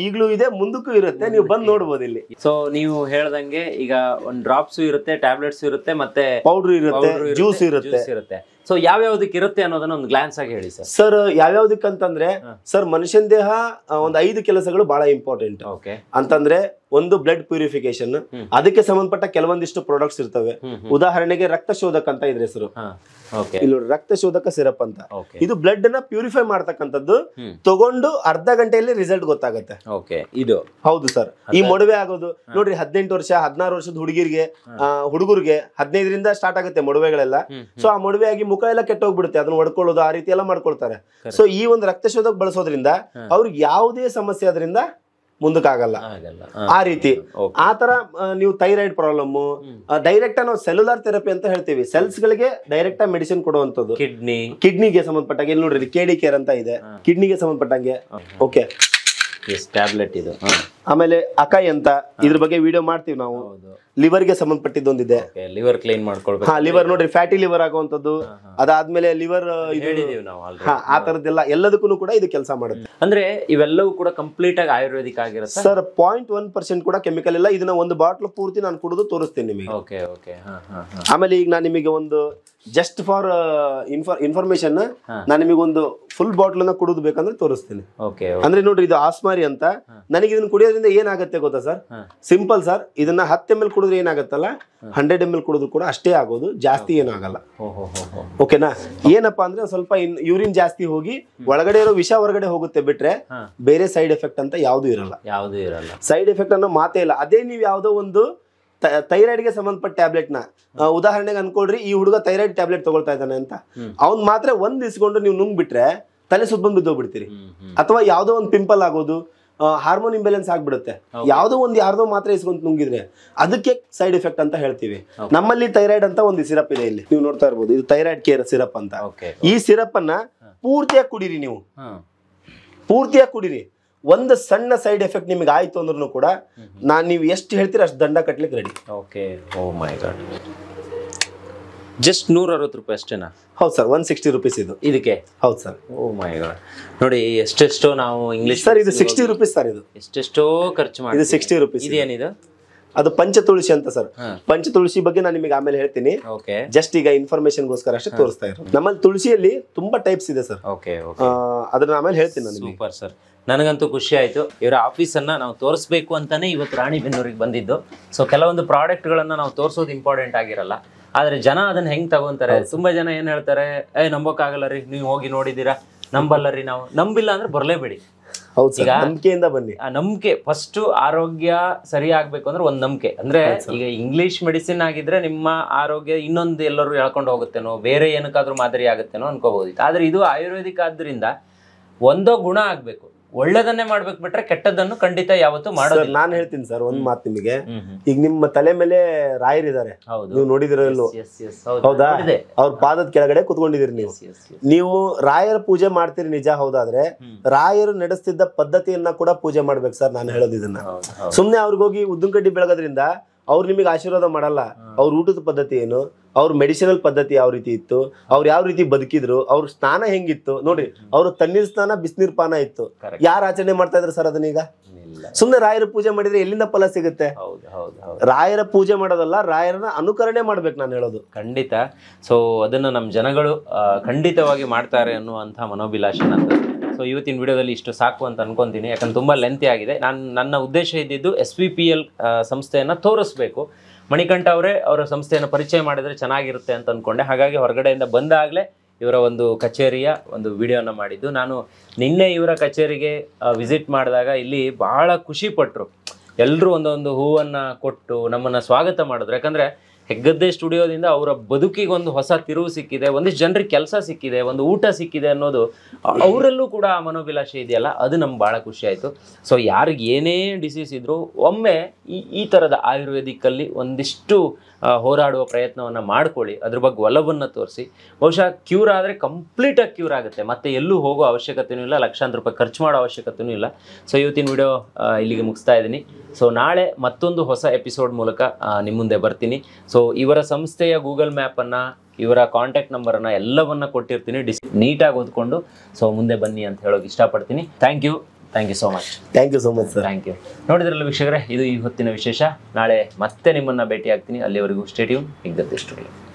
ಈಗಲೂ ಇದೆ ಮುಂದಕ್ಕೂ ಇರುತ್ತೆ ನೀವು ಬಂದು ನೋಡಬಹುದು ಇಲ್ಲಿ ಸೊ ನೀವು ಹೇಳ್ದಂಗೆ ಈಗ ಒಂದು ಡ್ರಾಪ್ಸ್ ಇರುತ್ತೆ ಟ್ಯಾಬ್ಲೆಟ್ಸ್ ಇರುತ್ತೆ ಮತ್ತೆ ಪೌಡರ್ ಇರುತ್ತೆ ಜ್ಯೂಸ್ ಇರುತ್ತೆ ಇರುತ್ತೆ ಸೊ ಯಾವ್ಯಾವ್ದಕ್ಕೆ ಇರುತ್ತೆ ಅನ್ನೋದನ್ನ ಒಂದು ಗ್ಲಾನ್ಸ್ ಆಗಿ ಹೇಳಿ ಸರ್ ಸರ್ ಅಂತಂದ್ರೆ ಸರ್ ಮನುಷ್ಯನ ದೇಹ ಒಂದ್ ಐದು ಕೆಲಸಗಳು ಬಹಳ ಇಂಪಾರ್ಟೆಂಟ್ ಓಕೆ ಅಂತಂದ್ರೆ ಒಂದು ಬ್ಲಡ್ ಪ್ಯೂರಿಫಿಕೇಶನ್ ಅದಕ್ಕೆ ಸಂಬಂಧಪಟ್ಟ ಕೆಲವೊಂದಿಷ್ಟು ಪ್ರಾಡಕ್ಟ್ಸ್ ಇರ್ತವೆ ಉದಾಹರಣೆಗೆ ರಕ್ತ ಶೋಧಕ ಅಂತ ಇದ್ರೆ ಹೆಸರು ಇಲ್ಲಿ ರಕ್ತ ಶೋಧಕ ಸಿರಪ್ ಅಂತ ಇದು ಬ್ಲಡ್ ನ ಪ್ಯೂರಿಫೈ ಮಾಡ್ತಕ್ಕಂಥದ್ದು ತಗೊಂಡು ಅರ್ಧ ಗಂಟೆಯಲ್ಲಿ ರಿಸಲ್ಟ್ ಗೊತ್ತಾಗತ್ತೆ ಇದು ಹೌದು ಸರ್ ಈ ಮೊಡವೆ ಆಗೋದು ನೋಡ್ರಿ ಹದಿನೆಂಟು ವರ್ಷ ಹದಿನಾರು ವರ್ಷದ ಹುಡುಗಿರಿಗೆ ಹುಡುಗರಿಗೆ ಹದಿನೈದರಿಂದ ಸ್ಟಾರ್ಟ್ ಆಗುತ್ತೆ ಮೊಡವೆಗಳೆಲ್ಲ ಸೊ ಆ ಮೊಡವೆ ಆಗಿ ಮುಖ ಎಲ್ಲ ಕೆಟ್ಟೋಗ್ಬಿಡುತ್ತೆ ಅದನ್ನ ಹೊಡ್ಕೊಳ್ಳೋದು ಆ ರೀತಿ ಎಲ್ಲ ಮಾಡ್ಕೊಳ್ತಾರೆ ಸೊ ಈ ಒಂದು ರಕ್ತಶೋಧಕ ಬಳಸೋದ್ರಿಂದ ಅವ್ರಿಗೆ ಯಾವುದೇ ಸಮಸ್ಯೆ ಅದರಿಂದ ಮುಂದಕ್ಕಾಗಲ್ಲ ಆ ರೀತಿ ಆತರ ನೀವು ಥೈರಾಯ್ಡ್ ಪ್ರಾಬ್ಲಮ್ ಡೈರೆಕ್ಟ್ ನಾವು ಸೆಲ್ಯುಲಾರ್ ಥೆರಪಿ ಅಂತ ಹೇಳ್ತೀವಿ ಸೆಲ್ಸ್ ಗಳಿಗೆ ಡೈರೆಕ್ಟ್ ಆಗಿ ಮೆಡಿಸಿನ್ ಕೊಡುವಂತದ್ದು ಕಿಡ್ನಿ ಕಿಡ್ನಿಗೆ ಸಂಬಂಧಪಟ್ಟಂಗೆ ಇಲ್ಲಿ ನೋಡ್ರಿ ಕೇಡಿ ಕೇರ್ ಅಂತ ಇದೆ ಕಿಡ್ನಿಗೆ ಸಂಬಂಧಪಟ್ಟಂಗೆ ಓಕೆ ಟ್ಯಾಬ್ಲೆಟ್ ಇದು ಆಮೇಲೆ ಅಕೈ ಅಂತ ಇದ್ರ ಬಗ್ಗೆ ವಿಡಿಯೋ ಮಾಡ್ತೀವಿ ನಾವು ಲಿವರ್ ಲಿವರ್ಗೆ ಸಂಬಂಧಪಟ್ಟಿದ್ದೊಂದಿದೆ ಲಿವರ್ ಕ್ಲೀನ್ ಮಾಡ್ಕೊಳ್ಬೇಕು ಲಿವರ್ ನೋಡ್ರಿ ಫ್ಯಾಟಿ ಲಿವರ್ ಆಗುವಂತದ್ದು ಅದಾದ್ಮೇಲೆ ಲಿವರ್ ಆ ತರದ್ದೆಲ್ಲ ಎಲ್ಲದಕ್ಕೂ ಕೂಡ ಇದು ಕೆಲಸ ಮಾಡುತ್ತೆ ಅಂದ್ರೆ ಇವೆಲ್ಲವೂ ಕೂಡ ಕಂಪ್ಲೀಟ್ ಆಗಿ ಆಯುರ್ವೇದಿಕ್ ಆಗಿರುತ್ತೆ ಸರ್ ಪಾಯಿಂಟ್ ಒನ್ ಪರ್ಸೆಂಟ್ ಕೂಡ ಕೆಮಿಕಲ್ ಇಲ್ಲ ಇದನ್ನ ಒಂದು ಬಾಟ್ಲ್ ಪೂರ್ತಿ ನಾನು ಕುಡಿದು ತೋರಿಸ್ತೀನಿ ನಿಮಗೆ ಓಕೆ ಓಕೆ ಆಮೇಲೆ ಈಗ ನಾನು ನಿಮಗೆ ಒಂದು ಜಸ್ಟ್ ಫಾರ್ ಇನ್ಫಾರ್ಮೇಶನ್ ನಾನು ನಿಮಗೆ ಒಂದು ಫುಲ್ ಬಾಟ್ಲ್ ನ ಕುಡಿದು ಬೇಕಂದ್ರೆ ತೋರಿಸ್ತೀನಿ ಓಕೆ ಅಂದ್ರೆ ನೋಡ್ರಿ ಇದು ಆಸ್ಮ ಪಿಸ್ಮಾರಿ ಅಂತ ನನಗೆ ಇದನ್ನ ಕುಡಿಯೋದ್ರಿಂದ ಏನಾಗುತ್ತೆ ಗೊತ್ತಾ ಸರ್ ಸಿಂಪಲ್ ಸರ್ ಇದನ್ನ ಹತ್ತು ಎಮ್ ಎಲ್ ಕುಡಿದ್ರೆ ಏನಾಗತ್ತಲ್ಲ ಹಂಡ್ರೆಡ್ ಎಮ್ ಎಲ್ ಕುಡಿದ್ರು ಕೂಡ ಅಷ್ಟೇ ಆಗೋದು ಜಾಸ್ತಿ ಏನಾಗಲ್ಲ ಓಕೆನಾ ಏನಪ್ಪಾ ಅಂದ್ರೆ ಸ್ವಲ್ಪ ಯೂರಿನ್ ಜಾಸ್ತಿ ಹೋಗಿ ಒಳಗಡೆ ಇರೋ ವಿಷ ಹೊರಗಡೆ ಹೋಗುತ್ತೆ ಬಿಟ್ರೆ ಬೇರೆ ಸೈಡ್ ಎಫೆಕ್ಟ್ ಅಂತ ಯಾವ್ದು ಇರಲ್ಲ ಯಾವ್ದು ಇರಲ್ಲ ಸೈಡ್ ಎಫೆಕ್ಟ್ ಅನ್ನೋ ಮಾತೇ ಇಲ್ಲ ಅದೇ ನೀವು ಯಾವುದೋ ಒಂದು ಥೈರಾಯ್ಡ್ ಗೆ ಸಂಬಂಧಪಟ್ಟ ಟ್ಯಾಬ್ಲೆಟ್ ನ ಉದಾಹರಣೆಗೆ ಅನ್ಕೊಳ್ರಿ ಈ ಹುಡುಗ ಥೈರಾಯ್ಡ್ ಟ್ಯಾಬ್ಲೆಟ್ ತಗೊಳ್ತಾ ಇದ್ದಾನೆ ಅಂತ ಅವ್ನ್ ಮಾತ್ರ ಒಂದ್ ಇಸ್ಕೊಂಡು ನೀವು ನುಂಗ್ಬಿಟ್ರೆ ತಲೆ ಬಂದು ಬಿದ್ದೋಗ್ಬಿಡ್ತೀರಿ ಅಥವಾ ಯಾವುದೋ ಒಂದು ಪಿಂಪಲ್ ಆಗೋದು ಹಾರ್ಮೋನ್ ಇಂಬ್ಯಾಲೆನ್ಸ್ ಆಗ್ಬಿಡುತ್ತೆ ಯಾವುದೋ ಒಂದು ಯಾರ್ದೋ ಮಾತ್ರ ಇಸ್ಕೊಂತ ನುಂಗಿದ್ರೆ ಅದಕ್ಕೆ ಸೈಡ್ ಎಫೆಕ್ಟ್ ಅಂತ ಹೇಳ್ತೀವಿ ನಮ್ಮಲ್ಲಿ ಥೈರಾಯ್ಡ್ ಅಂತ ಒಂದು ಸಿರಪ್ ಇದೆ ಇಲ್ಲಿ ನೀವು ನೋಡ್ತಾ ಇರ್ಬೋದು ಇದು ಥೈರಾಯ್ಡ್ ಕೇರ್ ಸಿರಪ್ ಅಂತ ಈ ಸಿರಪ್ ಅನ್ನ ಪೂರ್ತಿಯಾಗಿ ಕುಡೀರಿ ನೀವು ಪೂರ್ತಿಯಾಗಿ ಕುಡೀರಿ ಒಂದು ಸಣ್ಣ ಸೈಡ್ ಎಫೆಕ್ಟ್ ನಿಮಗೆ ಆಯ್ತು ಅಂದ್ರೂ ಕೂಡ ನಾನು ನೀವು ಎಷ್ಟು ಹೇಳ್ತೀರಾ ಅಷ್ಟು ದಂಡ ಕಟ್ಟಲಿಕ್ಕೆ ready okay oh my god just ನೂರ ಅರವತ್ತು ರೂಪಾಯಿ ಅಷ್ಟೇನಾ ಹೌದು ಸರ್ ಒನ್ ಸಿಕ್ಸ್ಟಿ ರುಪೀಸ್ ಇದು ಇದಕ್ಕೆ ಹೌದು ಸರ್ ಓ ಮೈ ಗಾಡ್ ನೋಡಿ ಎಷ್ಟೆಷ್ಟೋ ನಾವು ಇಂಗ್ಲಿಷ್ ಸರ್ ಇದು ಸಿಕ್ಸ್ಟಿ ರುಪೀಸ್ ಸರ್ ಇದು ಎಷ್ಟೆಷ್ಟೋ ಖರ್ಚು ಮಾಡಿ ಇದು ಸಿಕ್ಸ್ಟಿ ರುಪೀಸ್ ಇದೇನಿದು ಅದು ಪಂಚ ತುಳಸಿ ಅಂತ ಸರ್ ಪಂಚ ತುಳಸಿ ಬಗ್ಗೆ ನಾನು ನಿಮಗೆ ಆಮೇಲೆ ಹೇಳ್ತೀನಿ ಜಸ್ಟ್ ಈಗ ಇನ್ಫಾರ್ಮೇಶನ್ ಗೋಸ್ಕರ ಅಷ್ಟೇ ತೋರಿಸ್ತಾ ಇರೋದು ನಮ್ಮಲ್ಲಿ ತುಳಸಿಯಲ್ಲಿ ತುಂಬಾ ಟೈಪ್ಸ್ ಇದೆ ಸರ್ ಅದನ್ನ ಆಮೇಲೆ ಹೇಳ್ತೀನಿ ಸೂಪರ್ ಸರ್ ನನಗಂತೂ ಖುಷಿ ಆಯ್ತು ಇವರ ಆಫೀಸನ್ನ ನಾವು ತೋರಿಸಬೇಕು ಅಂತಾನೆ ಇವತ್ತು ರಾಣಿಬೆನ್ನೂರಿಗೆ ಬಂದಿದ್ದು ಸೊ ಕೆಲವೊಂದು ಪ್ರಾಡಕ್ಟ್ಗಳನ್ನ ನಾವು ತೋರಿಸೋದು ಇಂಪಾರ್ಟೆಂಟ್ ಆಗಿರಲ್ಲ ಆದ್ರೆ ಜನ ಅದನ್ನ ಹೆಂಗ್ ತಗೊಂತಾರೆ ತುಂಬಾ ಜನ ಏನ್ ಹೇಳ್ತಾರೆ ಏ ನಂಬೋಕ್ಕಾಗಲ್ಲ ರೀ ನೀವು ಹೋಗಿ ನೋಡಿದೀರಾ ನಂಬಲ್ಲರಿ ನಾವು ನಂಬಿಲ್ಲ ಅಂದ್ರೆ ಬರ್ಲೇಬೇಡಿ ಈಗ ನಂಬಿಕೆಯಿಂದ ಬನ್ನಿ ಆ ನಂಬಿಕೆ ಫಸ್ಟ್ ಆರೋಗ್ಯ ಸರಿ ಆಗ್ಬೇಕು ಅಂದ್ರೆ ಒಂದ್ ನಂಬಿಕೆ ಅಂದ್ರೆ ಈಗ ಇಂಗ್ಲಿಷ್ ಮೆಡಿಸಿನ್ ಆಗಿದ್ರೆ ನಿಮ್ಮ ಆರೋಗ್ಯ ಇನ್ನೊಂದು ಎಲ್ಲರೂ ಎಳ್ಕೊಂಡು ಹೋಗುತ್ತೇನೋ ಬೇರೆ ಏನಕ್ಕಾದ್ರೂ ಮಾದರಿ ಆಗುತ್ತೇನೋ ಅನ್ಕೋಬಹುದಿತ್ತು ಆದ್ರೆ ಇದು ಆಯುರ್ವೇದಿಕ್ ಆದ್ರಿಂದ ಒಂದೋ ಗುಣ ಆಗ್ಬೇಕು ಒಳ್ಳೇದನ್ನೇ ಮಾಡ್ಬೇಕು ಬಿಟ್ರೆ ಕೆಟ್ಟದನ್ನು ಖಂಡಿತ ಯಾವತ್ತು ಮಾಡೋದು ನಾನು ಹೇಳ್ತೀನಿ ಸರ್ ಒಂದ್ ಮಾತು ನಿಮಗೆ ಈಗ ನಿಮ್ಮ ತಲೆ ಮೇಲೆ ರಾಯರಿದ್ದಾರೆ ನೀವು ನೋಡಿದಿರಲ್ಲ ಹೌದಾ ಅವ್ರ ಪಾದದ ಕೆಳಗಡೆ ಕುತ್ಕೊಂಡಿದಿರಿ ನೀವು ನೀವು ರಾಯರ ಪೂಜೆ ಮಾಡ್ತೀರಿ ನಿಜ ಹೌದಾದ್ರೆ ರಾಯರು ನಡೆಸ್ತಿದ್ದ ಪದ್ಧತಿಯನ್ನ ಕೂಡ ಪೂಜೆ ಮಾಡ್ಬೇಕು ಸರ್ ನಾನು ಹೇಳೋದು ಇದನ್ನ ಸುಮ್ನೆ ಅವ್ರಿಗೋಗಿ ಉದ್ದಿನ ಕಡ್ಡಿ ಬೆಳಗೋದ್ರಿಂದ ಅವ್ರು ನಿಮಗೆ ಆಶೀರ್ವಾದ ಮಾಡಲ್ಲ ಅವ್ರ ಊಟದ ಪದ್ಧತಿ ಏನು ಅವ್ರ ಮೆಡಿಸಿನಲ್ ಪದ್ಧತಿ ಯಾವ ರೀತಿ ಇತ್ತು ಅವ್ರು ಯಾವ ರೀತಿ ಬದುಕಿದ್ರು ಅವ್ರ ಸ್ನಾನ ಹೆಂಗಿತ್ತು ನೋಡಿ ಅವ್ರು ತಣ್ಣೀರ್ ಸ್ನಾನ ಬಿಸಿನೀರ್ ಪಾನ ಇತ್ತು ಯಾರು ಆಚರಣೆ ಮಾಡ್ತಾ ಇದ್ರು ಸರ್ ಈಗ ಸುಮ್ನೆ ರಾಯರ ಪೂಜೆ ಮಾಡಿದ್ರೆ ಎಲ್ಲಿಂದ ಫಲ ಸಿಗುತ್ತೆ ರಾಯರ ಪೂಜೆ ಮಾಡೋದಲ್ಲ ರಾಯರನ್ನ ಅನುಕರಣೆ ಮಾಡ್ಬೇಕು ನಾನು ಹೇಳೋದು ಖಂಡಿತ ಸೊ ಅದನ್ನ ನಮ್ಮ ಜನಗಳು ಖಂಡಿತವಾಗಿ ಮಾಡ್ತಾರೆ ಅನ್ನುವಂತ ಮನೋಭಿಲಾಷೆ ನಂತರ ಸೊ ಇವತ್ತಿನ ವಿಡಿಯೋದಲ್ಲಿ ಇಷ್ಟು ಸಾಕು ಅಂತ ಅನ್ಕೊಂತೀನಿ ಯಾಕಂದ್ರೆ ತುಂಬಾ ಲೆಂತಿ ಆಗಿದೆ ನಾನು ನನ್ನ ಉದ್ದೇಶ ಇದ್ದಿದ್ದು ಎಸ್ ವಿ ಪಿ ಎಲ್ ಸಂಸ್ಥೆಯನ್ನ ತೋರಿಸ್ಬೇಕು ಮಣಿಕಂಠ ಅವರೇ ಅವರ ಸಂಸ್ಥೆಯನ್ನು ಪರಿಚಯ ಮಾಡಿದರೆ ಚೆನ್ನಾಗಿರುತ್ತೆ ಅಂತ ಅಂದ್ಕೊಂಡೆ ಹಾಗಾಗಿ ಹೊರಗಡೆಯಿಂದ ಬಂದಾಗಲೇ ಇವರ ಒಂದು ಕಚೇರಿಯ ಒಂದು ವಿಡಿಯೋನ ಮಾಡಿದ್ದು ನಾನು ನಿನ್ನೆ ಇವರ ಕಚೇರಿಗೆ ವಿಸಿಟ್ ಮಾಡಿದಾಗ ಇಲ್ಲಿ ಬಹಳ ಖುಷಿ ಪಟ್ಟರು ಎಲ್ಲರೂ ಒಂದೊಂದು ಹೂವನ್ನು ಕೊಟ್ಟು ನಮ್ಮನ್ನು ಸ್ವಾಗತ ಮಾಡಿದ್ರು ಯಾಕಂದರೆ ಹೆಗ್ಗದ್ದೆ ಸ್ಟುಡಿಯೋದಿಂದ ಅವರ ಬದುಕಿಗೆ ಒಂದು ಹೊಸ ತಿರುವು ಸಿಕ್ಕಿದೆ ಒಂದಿಷ್ಟು ಜನರಿಗೆ ಕೆಲಸ ಸಿಕ್ಕಿದೆ ಒಂದು ಊಟ ಸಿಕ್ಕಿದೆ ಅನ್ನೋದು ಅವರಲ್ಲೂ ಕೂಡ ಆ ಮನೋಭಿಲಾಷೆ ಇದೆಯಲ್ಲ ಅದು ನಮ್ಗೆ ಭಾಳ ಖುಷಿ ಆಯಿತು ಸೊ ಯಾರಿಗೇನೇ ಡಿಸೀಸ್ ಇದ್ದರೂ ಒಮ್ಮೆ ಈ ಈ ಥರದ ಆಯುರ್ವೇದಿಕ್ಕಲ್ಲಿ ಒಂದಿಷ್ಟು ಹೋರಾಡುವ ಪ್ರಯತ್ನವನ್ನು ಮಾಡ್ಕೊಳ್ಳಿ ಅದ್ರ ಬಗ್ಗೆ ಒಲವನ್ನು ತೋರಿಸಿ ಬಹುಶಃ ಕ್ಯೂರ್ ಆದರೆ ಕಂಪ್ಲೀಟಾಗಿ ಕ್ಯೂರ್ ಆಗುತ್ತೆ ಮತ್ತೆ ಎಲ್ಲೂ ಹೋಗೋ ಅವಶ್ಯಕತೆಯೂ ಇಲ್ಲ ಲಕ್ಷಾಂತರ ರೂಪಾಯಿ ಖರ್ಚು ಮಾಡೋ ಅವಶ್ಯಕತೆಯೂ ಇಲ್ಲ ಸೊ ಇವತ್ತಿನ ವಿಡಿಯೋ ಇಲ್ಲಿಗೆ ಮುಗಿಸ್ತಾ ಇದ್ದೀನಿ ಸೊ ನಾಳೆ ಮತ್ತೊಂದು ಹೊಸ ಎಪಿಸೋಡ್ ಮೂಲಕ ನಿಮ್ಮ ಮುಂದೆ ಬರ್ತೀನಿ ಸೊ ಇವರ ಸಂಸ್ಥೆಯ ಗೂಗಲ್ ಮ್ಯಾಪನ್ನು ಇವರ ಕಾಂಟ್ಯಾಕ್ಟ್ ನಂಬರನ್ನು ಎಲ್ಲವನ್ನು ಕೊಟ್ಟಿರ್ತೀನಿ ಡಿಸ್ ನೀಟಾಗಿ ಓದ್ಕೊಂಡು ಸೊ ಮುಂದೆ ಬನ್ನಿ ಅಂತ ಹೇಳೋಕೆ ಇಷ್ಟಪಡ್ತೀನಿ thank you thank you so much thank you so much sir thank you ನೋಡಿದ್ರಲ್ಲ ವೀಕ್ಷಕರೇ ಇದು ಈ ಹೊತ್ತಿನ ವಿಶೇಷ ನಾಳೆ ಮತ್ತೆ ನಿಮ್ಮನ್ನು ಭೇಟಿ ಆಗ್ತೀನಿ ಅಲ್ಲಿವರೆಗೂ ಸ್ಟೇಡಿಯಂ ಇದ್ದದ್ದು ಸ್ಟುಡಿಯೋ